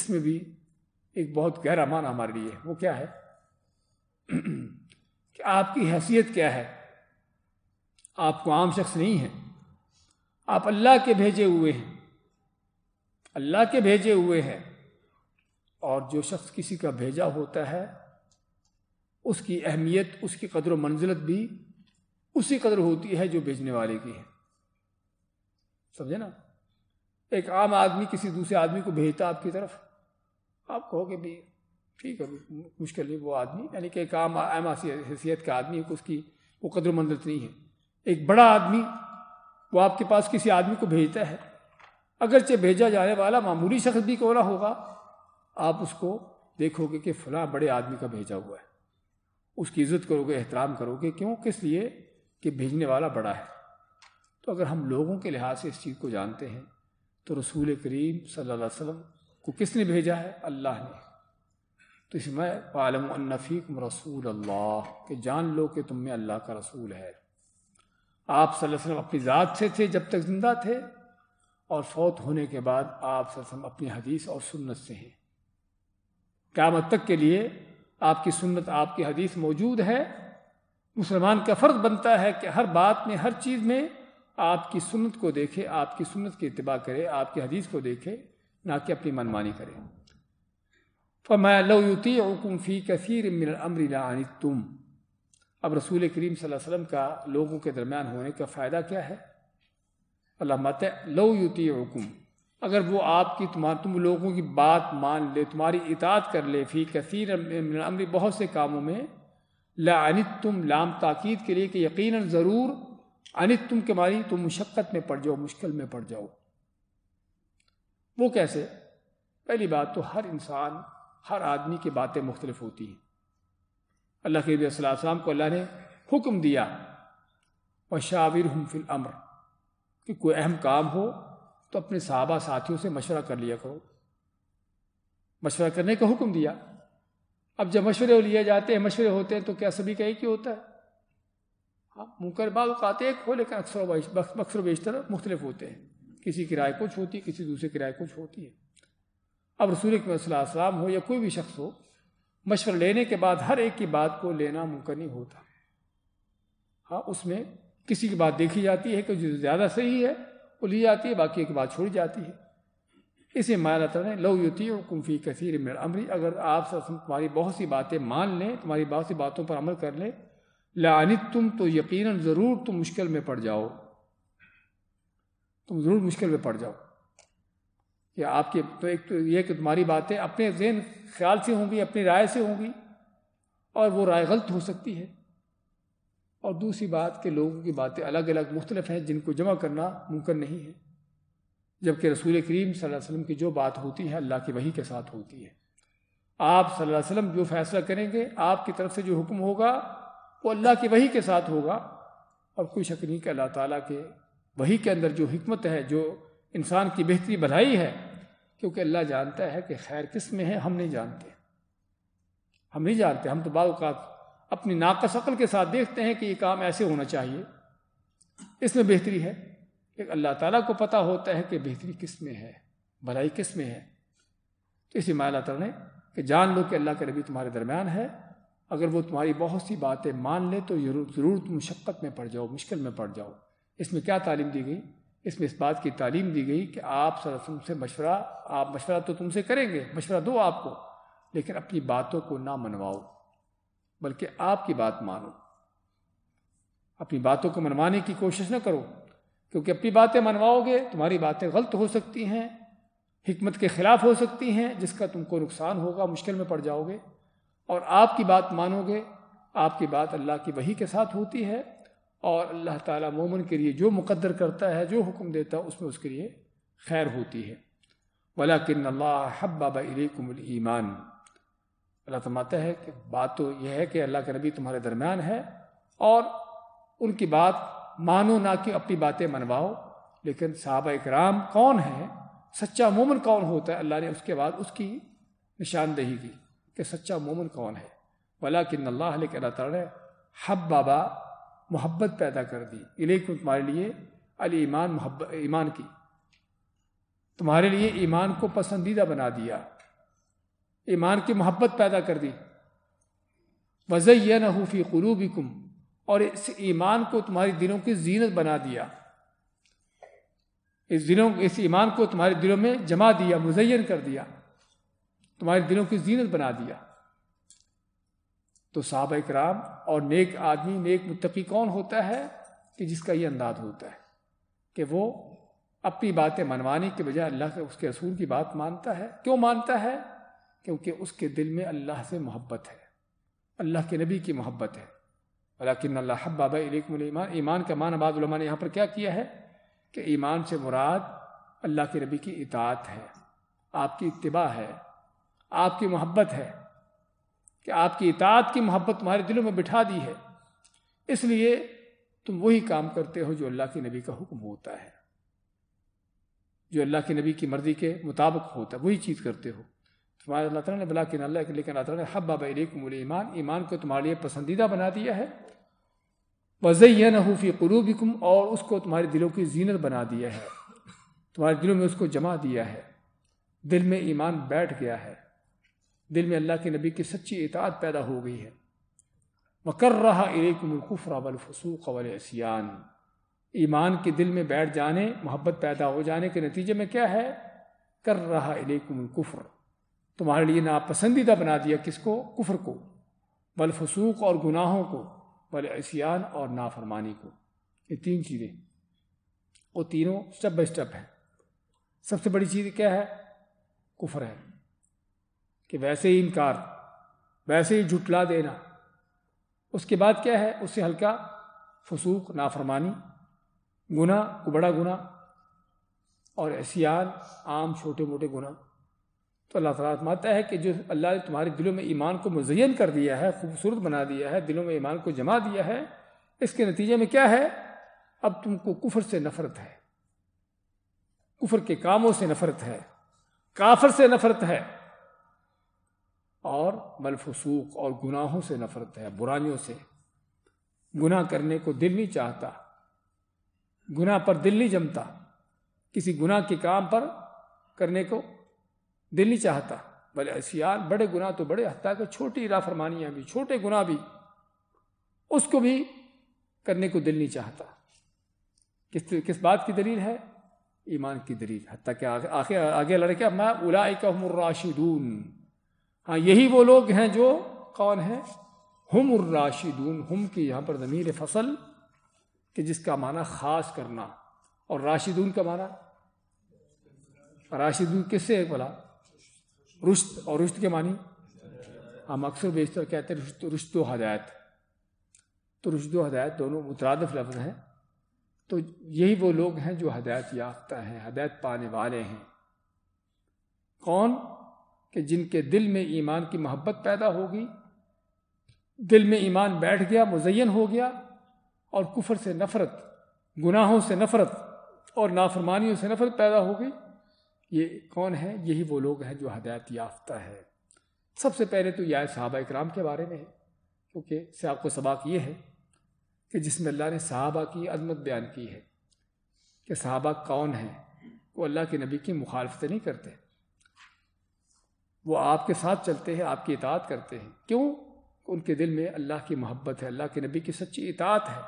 इसमें भी एक बहुत गहरा माना हमारे लिए वो क्या है कि आपकी हैसियत क्या है आपको आम शख्स नहीं है आप अल्लाह के भेजे हुए हैं अल्लाह के भेजे हुए हैं और जो शख्स किसी का भेजा होता है उसकी अहमियत उसकी कदर मंजिलत भी उसी कदर होती है जो भेजने वाले की है समझे ना एक आम आदमी किसी दूसरे आदमी को भेजता आपकी तरफ आप कहोगे भी ठीक है मुश्किल नहीं वो आदमी यानी कि एक आम आम हैसियत का आदमी है उसकी वो कदर मंजिलत नहीं है एक बड़ा आदमी वो आपके पास किसी आदमी को भेजता है अगरचे भेजा जाने वाला मामूली शख्स भी कौन होगा आप उसको देखोगे कि फलां बड़े आदमी का भेजा हुआ है उसकी इज्जत करोगे एहतराम करोगे क्यों किस लिए कि भेजने वाला बड़ा है तो अगर हम लोगों के लिहाज से इस चीज़ को जानते हैं तो रसूल करीम सल्ला वसम को किसने भेजा है अल्लाह ने तो इसमें आलम रसूल अल्लाह के जान लो कि तुम में अल्लाह का रसूल है आप सल्लम अपनी ज़ात से थे जब तक जिंदा थे और फौत होने के बाद आप सल्लम अपनी हदीस और सुन्नत से हैं क्यामत तक के लिए आपकी सुन्नत आपकी हदीस मौजूद है मुसलमान का फ़र्ज बनता है कि हर बात में हर चीज़ में आपकी सुन्नत को देखे आपकी सुन्नत की इतबा करे आपकी हदीस को देखे ना कि अपनी मनमानी करे फमैलती फी कसीर मिन अमरी तुम अब रसूल करीम वसल्लम का लोगों के दरमियान होने का फ़ायदा क्या है अल्लाह मत लो युति हुकुम अगर वो आपकी तुम्हारा तुम लोगों की बात मान ले तुम्हारी इतात कर ले फी कसर अमरी बहुत से कामों में ला अनित तुम लाम ताकीद के लिए कि यकीन ज़रूर अनित तुम के मारी तुम मुशक्क़त में पड़ जाओ मुश्किल में पड़ जाओ वो कैसे पहली बात तो हर इंसान हर आदमी की बातें मुख्तलिफ होती हैं अल्लाह के नबीम को अल्लाह ने हुक्म दिया पशाविर हम फिल अमर कि कोई अहम काम हो तो अपने साहबा साथियों से मशवरा कर लिया करो मशवरा करने का हुक्म दिया अब जब मशवरे लिए जाते हैं मशवरे होते हैं तो क्या सभी का एक ही होता है हाँ मुकर बात एक हो लेकिन अक्सर अक्सर बेशतर मुख्तलिफ होते हैं किसी किराए कुछ होती है किसी दूसरे किराए कुछ होती है अब रसूल के सलाम हो या कोई भी शख्स हो मशवरा लेने के बाद हर एक की बात को लेना मुमकिन नहीं होता हाँ उसमें किसी की बात देखी जाती है कि जो ज़्यादा सही है वो ली जाती है बाकी एक बात छोड़ी जाती है इसे माया तला ने युति और कुम्फी कसीर मेरा अमरी अगर आप तुम्हारी बहुत सी बातें मान लें तुम्हारी बहुत सी बातों पर अमल कर लें लानित तुम तो यकीन ज़रूर तुम मुश्किल में पड़ जाओ तुम ज़रूर मुश्किल में पड़ जाओ कि आपके तो एक तो ये कि तुम्हारी बातें अपने जहन ख्याल से होंगी अपनी राय से होंगी और वो राय गलत हो सकती है और दूसरी बात कि लोगों की बातें अलग अलग मुख्तलफ हैं जिनको जमा करना मुमकिन नहीं है जबकि रसूल करीम वसल्लम की जो बात होती है अल्लाह की वही के साथ होती है आप सल्लल्लाहु अलैहि वसल्लम जो फैसला करेंगे आपकी तरफ से जो हुक्म होगा वो अल्लाह की वही के साथ होगा और कोई शक नहीं कि अल्लाह ताला के वही के अंदर जो हमत है जो इंसान की बेहतरी भलाई है क्योंकि अल्लाह जानता है कि खैर किस में है हम नहीं जानते हम नहीं जानते हम तो बात अपनी नाकस अकल के साथ देखते हैं कि ये काम ऐसे होना चाहिए इसमें बेहतरी है एक अल्लाह ताला को पता होता है कि बेहतरी किस में है भलाई किस में है तो इसी माया तला ने कि जान लो कि अल्लाह के रबी तुम्हारे दरमियान है अगर वो तुम्हारी बहुत सी बातें मान ले तो ज़रूर तुम मुशक्क़त में पड़ जाओ मुश्किल में पड़ जाओ इसमें क्या तालीम दी गई इसमें इस बात की तालीम दी गई कि आप सरसम से मशवरा आप मशवरा तो तुमसे करेंगे मशवरा दो आपको लेकिन अपनी बातों को ना मनवाओ बल्कि आपकी बात मानो अपनी बातों को मनवाने की कोशिश ना करो क्योंकि अपनी बातें मनवाओगे तुम्हारी बातें गलत हो सकती हैं हमत के ख़िलाफ़ हो सकती हैं जिसका तुमको नुकसान होगा मुश्किल में पड़ जाओगे और आपकी बात मानोगे आपकी बात अल्लाह की वही के साथ होती है और अल्लाह ताला मोमन के लिए जो मुकद्दर करता है जो हुक्म देता है उसमें उसके लिए खैर होती है वला किन अल्लाह हब्बाबा ईमान अल्लाह तमाता है कि बात तो यह है कि अल्लाह के नबी तुम्हारे दरमियान है और उनकी बात मानो ना कि अपनी बातें मनवाओ लेकिन साहब इकराम कौन है सच्चा मोमन कौन होता है अल्लाह ने उसके बाद उसकी निशानदेही की कि सच्चा मोमन कौन है वला किन अल्लाह लेकिन अल्लाह तब बाबा मोहब्बत पैदा कर दी इलेकुम तुम्हारे लिए अली ईमान मोहब्बत ईमान की तुम्हारे लिए ईमान को पसंदीदा बना दिया ईमान की मोहब्बत पैदा कर दी न हूफ़ी कुम और इस ईमान को तुम्हारे दिलों की जीनत बना दिया इस दिलों इस ईमान को तुम्हारे दिलों में जमा दिया मुजैन कर दिया तुम्हारे दिलों की जीनत बना दिया तो साहब कराम और नेक आदमी नेक मुतकी कौन होता है कि जिसका ये अंदाज होता है कि वो अपनी बातें मनवाने के बजाय अल्लाह के उसके रसूल की बात मानता है क्यों मानता है क्योंकि उसके दिल में अल्लाह से मोहब्बत है अल्लाह के नबी की मोहब्बत है वलाकिन अल्लाह बाबा ईमान ईमान का मान आबादमा ने यहाँ पर क्या किया है कि ईमान से मुराद अल्लाह के नबी की इतात है आपकी इतबा है आपकी मोहब्बत है कि आपकी इतात की मोहब्बत तुम्हारे दिलों में बिठा दी है इसलिए तुम वही काम करते हो जो अल्लाह के नबी का हुक्म होता है जो अल्लाह के नबी की मर्जी के मुताबिक होता है वही चीज़ करते हो तुम्हारे अल्लाह तला ने बला के नल्ला लेकिन अल्लाह ने हब्बाबल ईमान ईमान को तुम्हारे लिए पसंदीदा बना दिया है वज़ैन हूफ़ी कुरूबिकुम और उसको तुम्हारे दिलों की जीनत बना दिया है तुम्हारे दिलों में उसको जमा दिया है दिल में ईमान बैठ गया है दिल में अल्लाह के नबी की सच्ची इतात पैदा हो गई है मकर रहा इलेकुमकुफ़रा वलफसूक असियान ईमान के दिल में बैठ जाने मोहब्बत पैदा हो जाने के नतीजे में क्या है कर रहा इलेकुमकुफ़र तुम्हारे लिए नापसंदीदा बना दिया किसको कुफर को बलफसूक और गुनाहों को असियान और नाफरमानी को ये तीन चीज़ें वो तीनों स्टेप बाई स्टेप हैं सबसे बड़ी चीज़ क्या है कुफर है कि वैसे ही इनकार वैसे ही झुटला देना उसके बाद क्या है उससे हल्का फसूक नाफरमानी गुना बड़ा गुना और ऐसियान आम छोटे मोटे गुना तो अल्लाह ताला मानता है कि जो अल्लाह ने तुम्हारे दिलों में ईमान को मुजयन कर दिया है खूबसूरत बना दिया है दिलों में ईमान को जमा दिया है इसके नतीजे में क्या है अब तुमको कुफर से नफरत है कुफर के कामों से नफरत है काफर से नफरत है और बलफसूक और गुनाहों से नफरत है बुराइयों से गुनाह करने को दिल नहीं चाहता गुनाह पर दिल नहीं जमता किसी गुनाह के काम पर करने को दिल नहीं चाहता भले यार बड़े गुनाह तो बड़े हत्या के तो छोटी राफरमानियाँ भी छोटे गुनाह भी उसको भी करने को दिल नहीं चाहता किस किस बात की दलील है ईमान की दलील हत्या के आगे आगे, लड़के मैं उलाइका राशिदून हाँ यही वो लोग हैं जो कौन है हम राशिदून हम की यहाँ पर ज़मीर फसल कि जिसका माना खास करना और राशिदून का माना राशिदून किससे एक बोला रुश्त और रुश्त के मानी हम अक्सर बेशतर कहते हैं रुश्त हदायत तो रुश्तो हदायत दोनों मुतरदफ लफ्ज़ हैं तो यही वो लोग हैं जो हदायत याफ्ता हैं हदायत पाने वाले हैं कौन कि जिनके दिल में ईमान की मोहब्बत पैदा होगी दिल में ईमान बैठ गया मुजैन हो गया और कुफर से नफरत गुनाहों से नफरत और नाफरमानियों से नफरत पैदा हो गई ये कौन है यही वो लोग हैं जो हदायत याफ्ता है सबसे पहले तो यह साहबा इक्राम के बारे में है क्योंकि से आपको सबाक ये है कि जिसमें अल्लाह ने साहबा की अदमत बयान की है कि साहबा कौन है वो अल्लाह के नबी की मुखालफत नहीं करते वो आपके साथ चलते हैं आपकी इतात करते हैं क्यों उनके दिल में अल्लाह की मोहब्बत है अल्लाह के नबी की सच्ची इतात है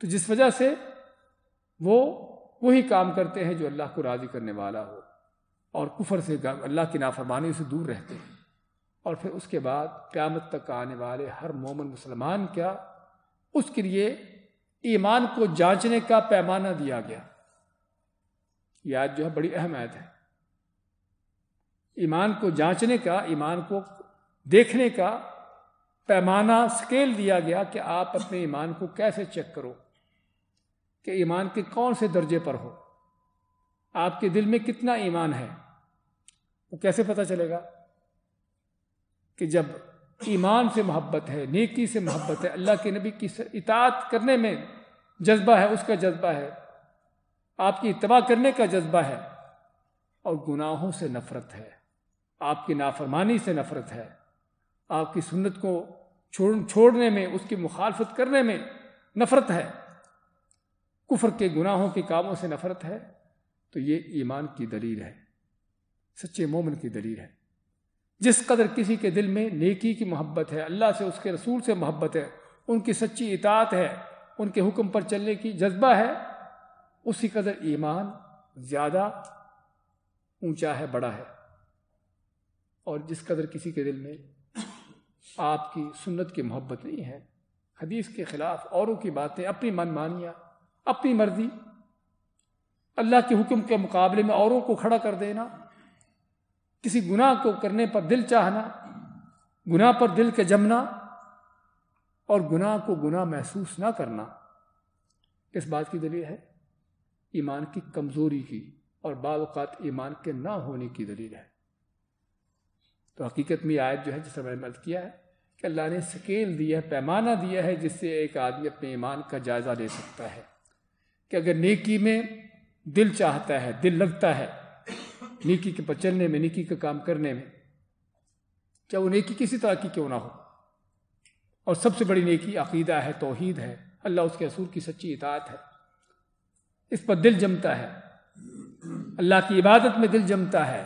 तो जिस वजह से वो वही काम करते हैं जो अल्लाह को राज़ी करने वाला हो और कुफर से अल्लाह की नाफरमानी से दूर रहते हैं और फिर उसके बाद क़्यामत तक आने वाले हर मोमन मुसलमान का उसके लिए ईमान को जांचने का पैमाना दिया गया याद जो है बड़ी अहम आयत है ईमान को जांचने का ईमान को देखने का पैमाना स्केल दिया गया कि आप अपने ईमान को कैसे चेक करो कि ईमान के कौन से दर्जे पर हो आपके दिल में कितना ईमान है वो कैसे पता चलेगा कि जब ईमान से मोहब्बत है नेकी से मोहब्बत है अल्लाह के नबी की इतात करने में जज्बा है उसका जज्बा है आपकी इतवा करने का जज्बा है और गुनाहों से नफरत है आपकी नाफरमानी से नफरत है आपकी सुन्नत को छोड़ छोड़ने में उसकी मुखालफत करने में नफरत है कुफर के गुनाहों के कामों से नफरत है तो ये ईमान की दलील है सच्चे मोमन की दलील है जिस कदर किसी के दिल में नेकी की मोहब्बत है अल्लाह से उसके रसूल से मोहब्बत है उनकी सच्ची इतात है उनके हुक्म पर चलने की जज्बा है उसी कदर ईमान ज़्यादा ऊंचा है बड़ा है और जिस कदर किसी के दिल में आपकी सुन्नत की मोहब्बत नहीं है हदीस के खिलाफ औरों की बातें अपनी मनमानियाँ अपनी मर्जी अल्लाह के हुक्म के मुकाबले में औरों को खड़ा कर देना किसी गुनाह को करने पर दिल चाहना गुनाह पर दिल के जमना और गुनाह को गुनाह महसूस ना करना इस बात की दलील है ईमान की कमज़ोरी की और बाकात ईमान के ना होने की दलील है तो हकीकत में आयत जो है जिस मैंने मदद किया है कि अल्लाह ने स्केल दिया है पैमाना दिया है जिससे एक आदमी अपने ईमान का जायज़ा ले सकता है कि अगर नेकी में दिल चाहता है दिल लगता है नेकी के पचलने में नेकी का काम करने में चाहे वो नेकी किसी तरह की क्यों ना हो और सबसे बड़ी नेकी अकीदा है तोहीद है अल्लाह उसके असूल की सच्ची इतात है इस पर दिल जमता है अल्लाह की इबादत में दिल जमता है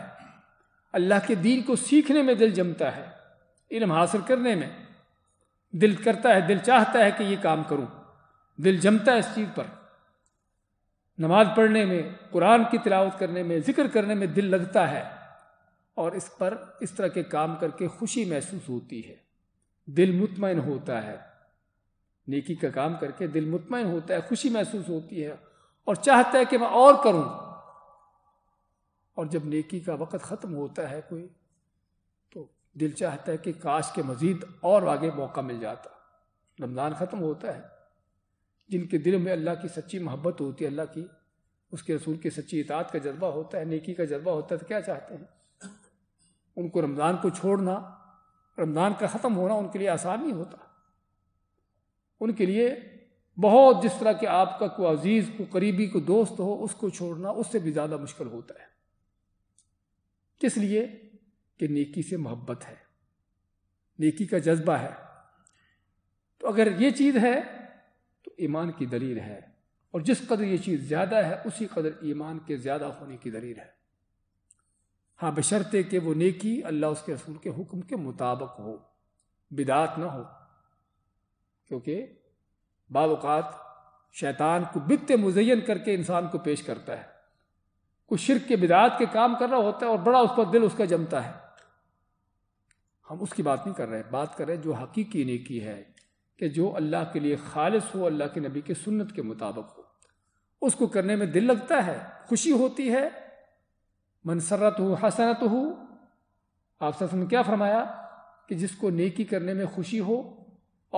अल्लाह के दीन को सीखने में दिल जमता है इलम हासिल करने में दिल करता है दिल चाहता है कि ये काम करूं दिल जमता है इस चीज़ पर नमाज पढ़ने में कुरान की तिलावत करने में जिक्र करने में दिल लगता है और इस पर इस तरह के काम करके खुशी महसूस होती है दिल मुतमिन होता है नेकी का काम करके दिल मुतमिन होता है खुशी महसूस होती है और चाहता है कि मैं और करूं और जब नेकी का वक़्त ख़त्म होता है कोई तो दिल चाहता है कि काश के मज़ीद और आगे मौका मिल जाता रमज़ान ख़त्म होता है जिनके दिल में अल्लाह की सच्ची मोहब्बत होती है अल्लाह की उसके रसूल की सच्ची इतात का जज्बा होता है नेकी का जज्बा होता है तो क्या चाहते हैं उनको रमज़ान को छोड़ना रमज़ान का ख़त्म होना उनके लिए आसान नहीं होता उनके लिए बहुत जिस तरह के आपका कोई अजीज़ को करीबी को दोस्त हो उसको छोड़ना उससे भी ज़्यादा मुश्किल होता है किस लिए कि नेकी से मोहब्बत है नेकी का जज्बा है तो अगर ये चीज़ है तो ईमान की दलील है और जिस कदर ये चीज़ ज़्यादा है उसी कदर ईमान के ज़्यादा होने की दलील है हाँ बशर्ते कि वो नेकी अल्लाह उसके रसूल के हुक्म के मुताबिक हो बिदात ना हो क्योंकि बाद शैतान को बित मुजैन करके इंसान को पेश करता है कुछ शिरक के बिदात के काम कर रहा होता है और बड़ा उस पर दिल उसका जमता है हम उसकी बात नहीं कर रहे हैं बात कर रहे हैं जो हकीकी नेकी है कि जो अल्लाह के लिए खालिश हो अल्लाह के नबी के सुन्नत के मुताबिक हो उसको करने में दिल लगता है खुशी होती है मनसरत हो हसनत हो आप ससन क्या फरमाया कि जिसको नेकी करने में खुशी हो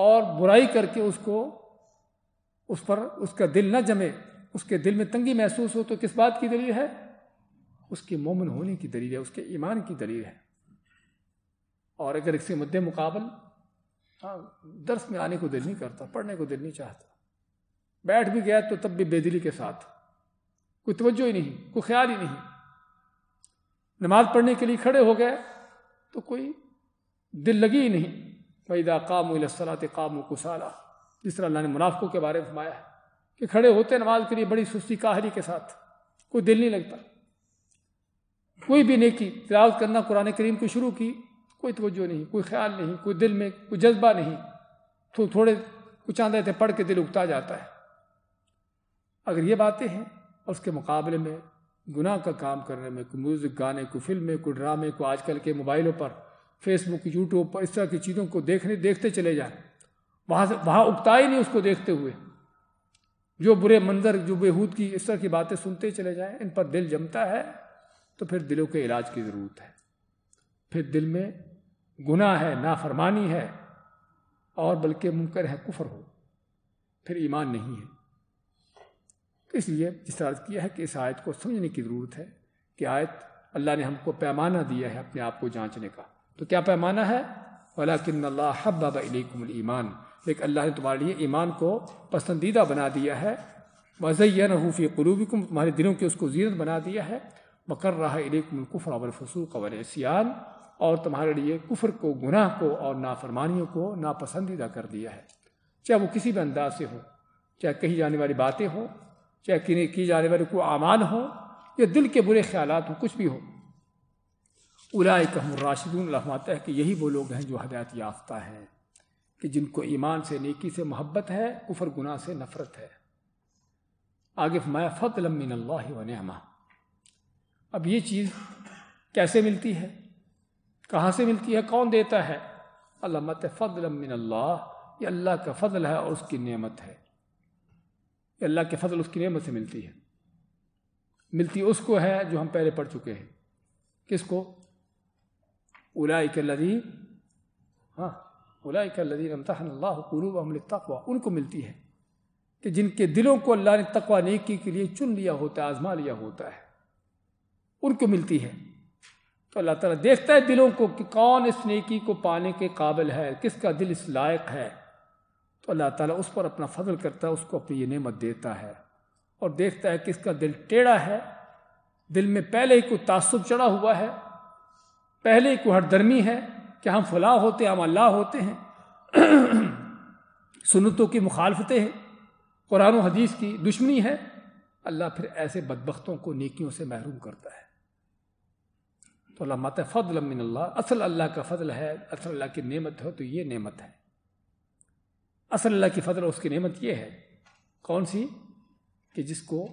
और बुराई करके उसको उस पर उसका दिल न जमे उसके दिल में तंगी महसूस हो तो किस बात की दलील है उसके मोमिन होने की दलील है उसके ईमान की दलील है और अगर इसके मुद्दे मुकाबल हाँ, दर्श में आने को दिल नहीं करता पढ़ने को दिल नहीं चाहता बैठ भी गया तो तब भी बेदिली के साथ कोई तवज्जो ही नहीं कोई ख्याल ही नहीं नमाज पढ़ने के लिए खड़े हो गए तो कोई दिल लगी ही नहीं वहीदा काम सलात काम कुसाला जिस तरह अल्लाह ने मुनाफों के बारे में फ़माया है कि खड़े होते नमाज के लिए बड़ी सुस्ती काहरी के साथ कोई दिल नहीं लगता कोई भी की तिलावत करना कुरान करीम को शुरू की कोई तोज्जो नहीं कोई ख्याल नहीं कोई दिल में कोई जज्बा नहीं तो थोड़े कुछ आंदे थे पढ़ के दिल उगता जाता है अगर ये बातें हैं और उसके मुकाबले में गुनाह का काम करने में कोई म्यूज़िक गाने को फिल्में को ड्रामे को आजकल के मोबाइलों पर फेसबुक यूट्यूब पर इस तरह की चीज़ों को देखने देखते चले जाए वहाँ से वहाँ उगता ही नहीं उसको देखते हुए जो बुरे मंजर जो बेहूद की इस तरह की बातें सुनते चले जाएं इन पर दिल जमता है तो फिर दिलों के इलाज की ज़रूरत है फिर दिल में गुनाह है नाफरमानी है और बल्कि मुनकर है कुफर हो फिर ईमान नहीं है तो इसलिए जिस तरह किया है कि इस आयत को समझने की ज़रूरत है कि आयत अल्लाह ने हमको पैमाना दिया है अपने आप को जांचने का तो क्या पैमाना है वाला किन्ला हब्बाबा इलेकुम ईमान लेकिन अल्लाह ने तुम्हारे लिए ईमान को पसंदीदा बना दिया है वज़ैन हूफ़ी कलूबी को तुम्हारे दिलों की उसको जीरत बना दिया है मकर रहा इलेकुफ़र अवलफसूक अवलसियान और तुम्हारे लिए कुफर को गुनाह को और नाफरमानियों को नापसंदीदा कर दिया है चाहे वो किसी भी अंदाज से हो चाहे कही जाने वाली बातें हो चाहे की जाने वाले को आमान हो या दिल के बुरे ख्याल हों कुछ भी हो उलाए कहूँ राशिदून रहमत है कि यही वो लोग हैं जो हदायत याफ्ता हैं कि जिनको ईमान से नेकी से मोहब्बत है कुफर गुना से नफरत है आगे माया फ़तल मिन वनमा अब ये चीज़ कैसे मिलती है कहाँ से मिलती है कौन देता है अल्लामत फ़ल ये अल्लाह का फजल है और उसकी नमत है ये अल्लाह के फजल उसकी नमत से मिलती है मिलती उसको है जो हम पहले पढ़ चुके हैं किसको के लदी हाँ उलाकल्लाबतवा उनको मिलती है कि जिनके दिलों को अल्लाह ने तकवा नेकी के लिए चुन लिया होता है आजमा लिया होता है उनको मिलती है तो अल्लाह ताला देखता है दिलों को कि कौन इस नेकी को पाने के काबिल है किसका दिल इस लायक है तो अल्लाह ताला उस पर अपना फजल करता है उसको अपनी ये नमत देता है और देखता है किसका दिल टेढ़ा है दिल में पहले ही कोई तासुब चढ़ा हुआ है पहले ही कोई हरदर्मी है क्या हम फलाह होते हैं हम अल्लाह होते हैं सुनतों की मुखालफतें हैं कुरान हदीस की दुश्मनी है अल्लाह फिर ऐसे बदबख्तों को नेकियों से महरूम करता है तो मत माता असल अल्लाह का फ़ल है असल अल्लाह की नेमत है तो ये नेमत है असल अल्लाह की फ़ल उसकी नेमत ये है कौन सी कि जिसको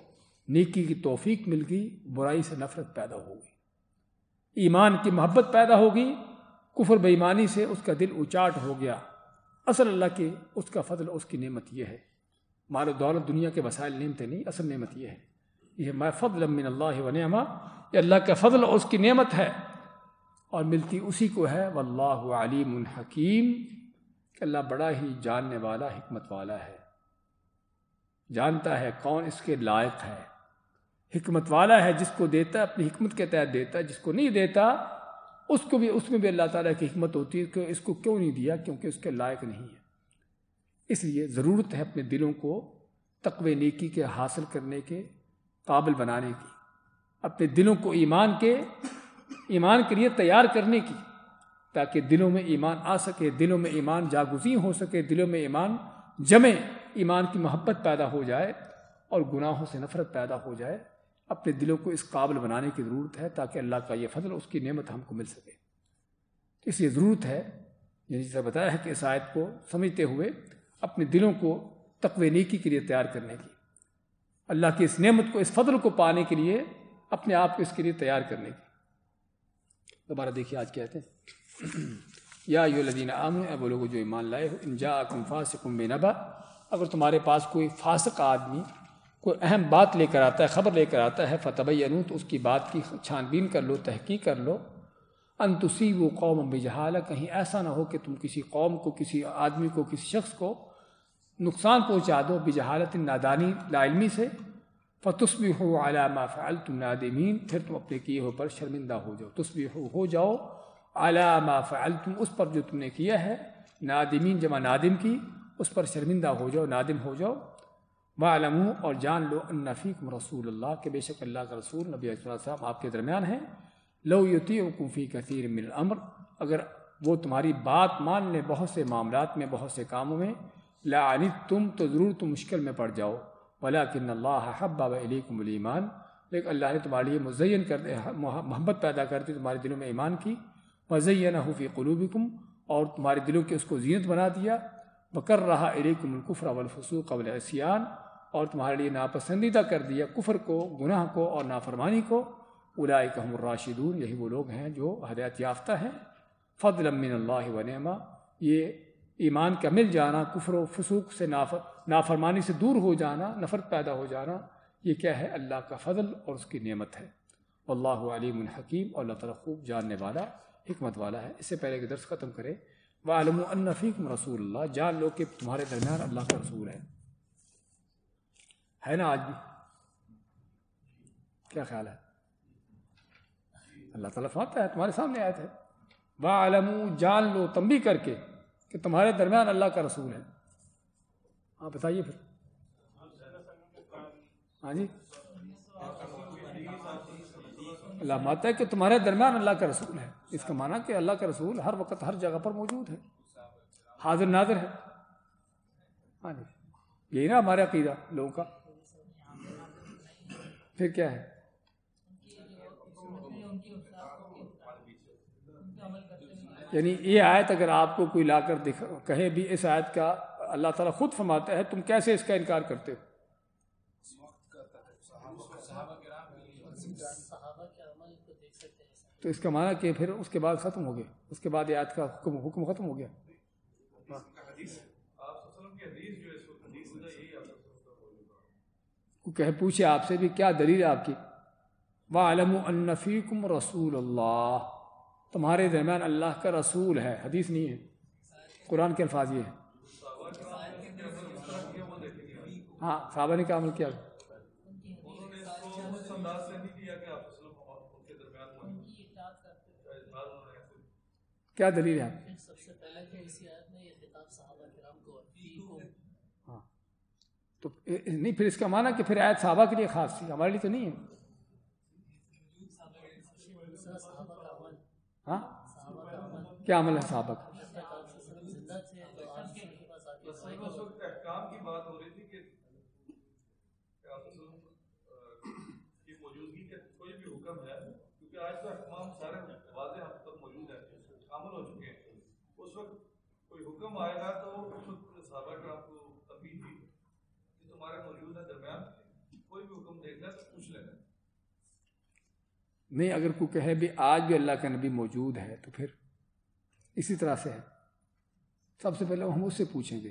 नेकी की तोफ़ी मिल गई बुराई से नफ़रत पैदा होगी ईमान की मोहब्बत पैदा होगी कुफर बेईमानी से उसका दिल उचाट हो गया असल अल्लाह के उसका फजल उसकी नेमत यह है मालो दौलत दुनिया के वसायल नेमतें नहीं असल नेमत यह है यह मैं फजल मिन अल्लाह वनमा ये अल्लाह का फजल उसकी नेमत है और मिलती उसी को है वल्लाह आलिम हकीम अल्लाह बड़ा ही जानने वाला हमत वाला है जानता है कौन इसके लायक है हमत वाला है जिसको देता अपनी हमत के तहत देता जिसको नहीं देता उसको भी उसमें भी अल्लाह ताला की हमत होती है कि इसको क्यों नहीं दिया क्योंकि उसके लायक नहीं है इसलिए ज़रूरत है अपने दिलों को तकवे नेकी के हासिल करने के काबिल बनाने की अपने दिलों को ईमान के ईमान के लिए तैयार करने की ताकि दिलों में ईमान आ सके दिलों में ईमान जागुजी हो सके दिलों में ईमान जमे ईमान की मोहब्बत पैदा हो जाए और गुनाहों से नफरत पैदा हो जाए अपने दिलों को इस काबिल बनाने की ज़रूरत है ताकि अल्लाह का ये फजल उसकी नेमत हमको मिल सके तो इसलिए ज़रूरत है जैसे बताया है कि इस आयत को समझते हुए अपने दिलों को तकवे नेकी के लिए तैयार करने की अल्लाह की इस नेमत को इस फजल को पाने के लिए अपने आप को इसके लिए तैयार करने की दोबारा देखिए आज कहते हैं या यो लदीन आम अब लोग जो ईमान लाए हो इन कुम फासिकुम बेनबा अगर तुम्हारे पास कोई फासक आदमी कोई अहम बात लेकर आता है ख़बर लेकर आता है फ़तबैन तो उसकी बात की छानबीन कर लो तहकी कर लो अंतुसी वो कौम बिजहाल कहीं ऐसा ना हो कि तुम किसी कौम को किसी आदमी को किसी शख्स को नुकसान पहुँचा दो बिजहालत नादानी लाइलमी से फतुस्बी हो आला फ़ाल तुम नादमीन फिर तुम अपने किए हो पर शर्मिंदा हो जाओ तुस्बी हो हो जाओ आला फ़ाल तुम उस पर जो तुमने किया है नादमीन जमा नादिम की उस पर शर्मिंदा हो जाओ नादिम हो जाओ वालमू और जान लो नफ़ीक रसूल अल्लाह के बेशक अल्लाह का रसूल नबी साहब आपके दरमियान हैं लो युति वकूफ़ी कसीर मिल अमर अगर वो तुम्हारी बात मान लें बहुत से मामला में बहुत से कामों में लानित तुम तो ज़रूर तुम मुश्किल में पड़ जाओ भला किन अल्लाह हब्बाबलीकमलीमान लेकिन अल्लाह ने तुम्हारे लिए मुजैन कर मोहब्बत पैदा कर दी तुम्हारे दिलों में ईमान की मज़ैन क़लूब कलूबिकुम और तुम्हारे दिलों की उसको जीनत बना दिया बकर रहा इलेकुमकुफ़रा वलफसूक वलसियान और तुम्हारे लिए नापसंदीदा कर दिया कुफर को गुनाह को और नाफरमानी को उलाए कहम यही वो लोग हैं जो हदायत याफ्ता हैं फ़दल मिनल्ला वनमा ये ईमान का मिल जाना कुफर व फसूक से नाफर नाफरमानी से दूर हो जाना नफ़रत पैदा हो जाना ये क्या है अल्लाह का फ़जल और उसकी नियमत है अल्लाह और अल्लाह खूब जानने वाला हमत वाला है इससे पहले कि दर्स ख़त्म करें वालमफ़ीक रसूल जान लो कि तुम्हारे दरमियान अल्लाह का रसूल है है ना आज भी क्या ख्याल है अल्लाह ताला फरमाता है तुम्हारे सामने आए थे वाह आलमू जान लो तंबी करके कि तुम्हारे दरमियान अल्लाह का रसूल है आप बताइए फिर हाँ जी अल्लाह माता है कि तुम्हारे दरमियान अल्लाह का रसूल है इसका माना कि अल्लाह का रसूल हर वक्त हर जगह पर मौजूद है हाजिर नाजिर है हाँ जी यही ना हमारे अकीदा लोगों का फिर क्या है यानी ये आयत अगर आपको कोई लाकर दिखा कहे भी इस आयत का अल्लाह ताला खुद फरमाता है तुम कैसे इसका इनकार करते हो तो इसका माना कि फिर उसके बाद ख़त्म हो गया उसके बाद याद का हुक्म हुक्म ख़त्म हो गया वो कह पूछे आपसे भी क्या दलील है आपकी वालम अनफीकुम रसूल अल्लाह तुम्हारे दरम्यान अल्लाह का रसूल है हदीस नहीं है कुरान के अल्फाज ये है हाँ साहबा ने क्या अमल किया क्या दलील है तो नहीं फिर इसका माना कि फिर आयत साहबा के लिए खास थी हमारे लिए तो नहीं है हाँ क्या अमल है साहबा का आज सारे हम तक मौजूद हैं अमल हो चुके हैं उस वक्त कोई हुक्म आएगा तो नहीं अगर को कहे भी आज भी अल्लाह का नबी मौजूद है तो फिर इसी तरह से है सबसे पहले हम उससे पूछेंगे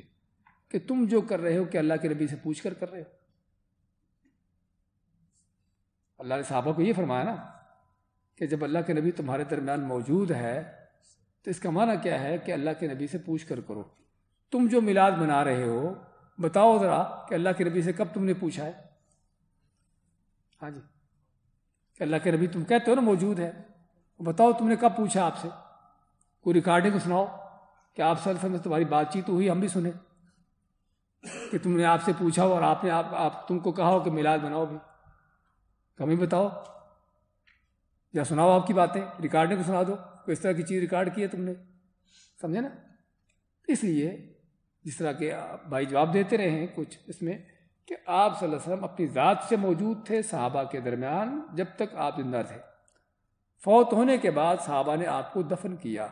कि तुम जो कर रहे हो कि अल्लाह के नबी से पूछ कर कर रहे हो अल्लाह ने साहबा को ये फरमाया ना कि जब अल्लाह के नबी तुम्हारे दरमियान मौजूद है तो इसका माना क्या है कि अल्लाह के नबी से पूछ कर करो तुम जो मिलाद मना रहे हो बताओ ज़रा कि अल्लाह के नबी से कब तुमने पूछा है हाँ जी कि अल्लाह के नबी तुम कहते हो ना मौजूद है बताओ तुमने कब पूछा आपसे कोई रिकॉर्डिंग को सुनाओ कि आप सर समझ तुम्हारी बातचीत तो हुई हम भी सुने कि तुमने आपसे पूछा हो और आपने आप, आप तुमको कहा हो कि मिलाद बनाओ भी कमी बताओ या सुनाओ आपकी बातें रिकॉर्डिंग को सुना दो इस तरह की चीज़ रिकॉर्ड की है तुमने समझे ना इसलिए जिस तरह के भाई जवाब देते रहे हैं कुछ इसमें कि आप वसल्लम अपनी ज़ात से मौजूद थे साहबा के दरमियान जब तक आप जिंदा थे फौत होने के बाद साहबा ने आपको दफन किया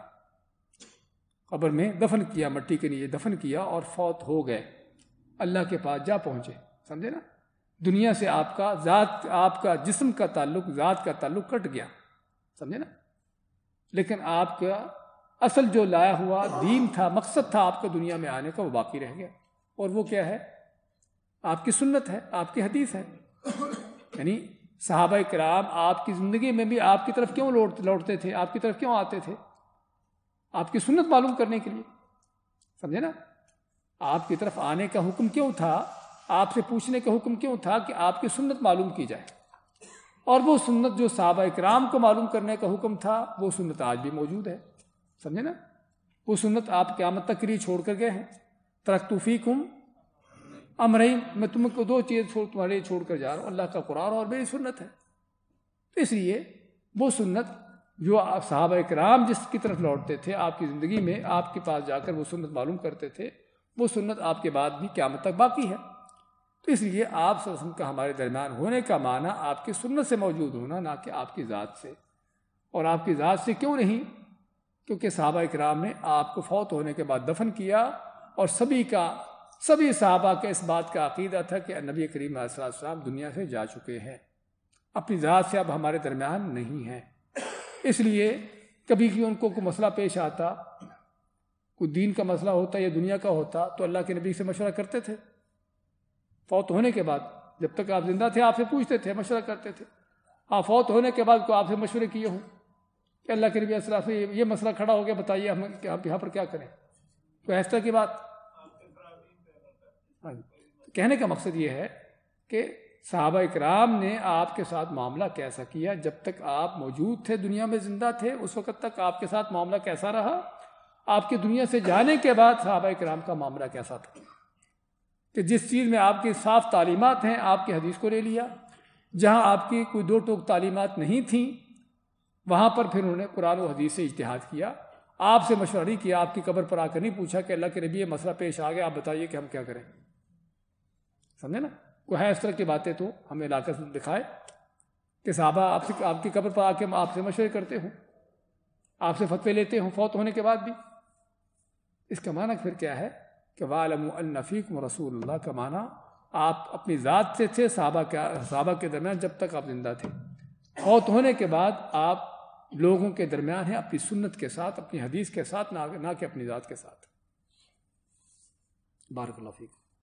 कब्र में दफन किया मट्टी के नीचे दफन किया और फौत हो गए अल्लाह के पास जा पहुँचे समझे ना दुनिया से आपका ज़ात आपका जिस्म का ताल्लुक ज़ात का ताल्लुक कट गया समझे ना लेकिन आपका असल जो लाया हुआ दीन था मकसद था आपका दुनिया में आने का वो बाकी रह गया और वो क्या है आपकी सुन्नत है आपकी हदीस है यानी साहब कराम आपकी ज़िंदगी में भी आपकी तरफ क्यों लौट लौटते थे आपकी तरफ क्यों आते थे आपकी सुन्नत मालूम करने के लिए समझे ना आपकी तरफ आने का हुक्म क्यों था आपसे पूछने का हुक्म क्यों था कि आपकी सुन्नत मालूम की जाए और वो सुन्नत जो साहबा कराम को मालूम करने का हुक्म था वो सुन्नत आज भी मौजूद है समझे ना वो सुन्नत आप क्यामत तक के लिए छोड़ कर गए हैं तरक्तुफ़ी कुम रही मैं तुमको दो चीज छोड़ तुम्हारे छोड़ कर जा रहा हूँ अल्लाह का कुरान और मेरी सुन्नत है तो इसलिए वो सुन्नत जो आप साहब कराम जिसकी तरफ लौटते थे आपकी ज़िंदगी में आपके पास जाकर वो सुन्नत मालूम करते थे वो सुन्नत आपके बाद भी क्या तक बाकी है तो इसलिए आप सरसम का हमारे दरमियान होने का माना आपकी सुन्नत से मौजूद होना ना कि आपकी ज़ात से और आपकी ज़ात से क्यों नहीं क्योंकि साहबा कराम ने आपको फौत होने के बाद दफन किया और सभी का सभी साहबा के इस बात का अकीदा था कि नबी करीम साहब दुनिया से जा चुके हैं अपनी ज़ात से अब हमारे दरमियान नहीं हैं इसलिए कभी कि उनको कोई मसला पेश आता कोई दीन का मसला होता या दुनिया का होता तो अल्लाह के नबी से मशवरा करते थे फौत होने के बाद जब तक आप जिंदा थे आपसे पूछते थे मशवरा करते थे हाँ फौत होने के बाद को आपसे मशवरे किए हों कि अल्लाह के नबी से ये मसला खड़ा हो गया बताइए हम आप यहाँ पर क्या करें कोई तो ऐसा की बात तो कहने का मकसद ये है कि साहबा इकराम ने आपके साथ मामला कैसा किया जब तक आप मौजूद थे दुनिया में ज़िंदा थे उस वक़्त तक आपके साथ मामला कैसा रहा आपके दुनिया से जाने के बाद साहबा इकराम का मामला कैसा था कि जिस चीज़ में आपकी साफ तालीमत हैं आपके हदीस को ले लिया जहाँ आपकी कोई दो टोक तालीमत नहीं थी वहाँ पर फिर उन्होंने कुरान और हदीस से इजतहाद किया आपसे मशवरा नहीं किया आपकी कब्र पर आकर नहीं पूछा कि अल्लाह के नबी ये मसला पेश आ गया आप बताइए कि हम क्या करें समझे ना कोई है इस तरह की बातें तो हमें लाकर दिखाए कि साहबा आपसे आपकी कब्र पर आके आपसे मशवरे करते हूँ आपसे फतवे लेते हूँ फौत होने के बाद भी इसका माना फिर क्या है कि वालमफ़ीक रसूल का माना आप अपनी ज़ात से थे साहबा के साहबा के दरमियान जब तक आप जिंदा थे फौत होने के बाद आप लोगों के दरमियान है अपनी सुन्नत के साथ अपनी हदीस के साथ ना ना कि अपनी ज़ात के साथ बारकल्ला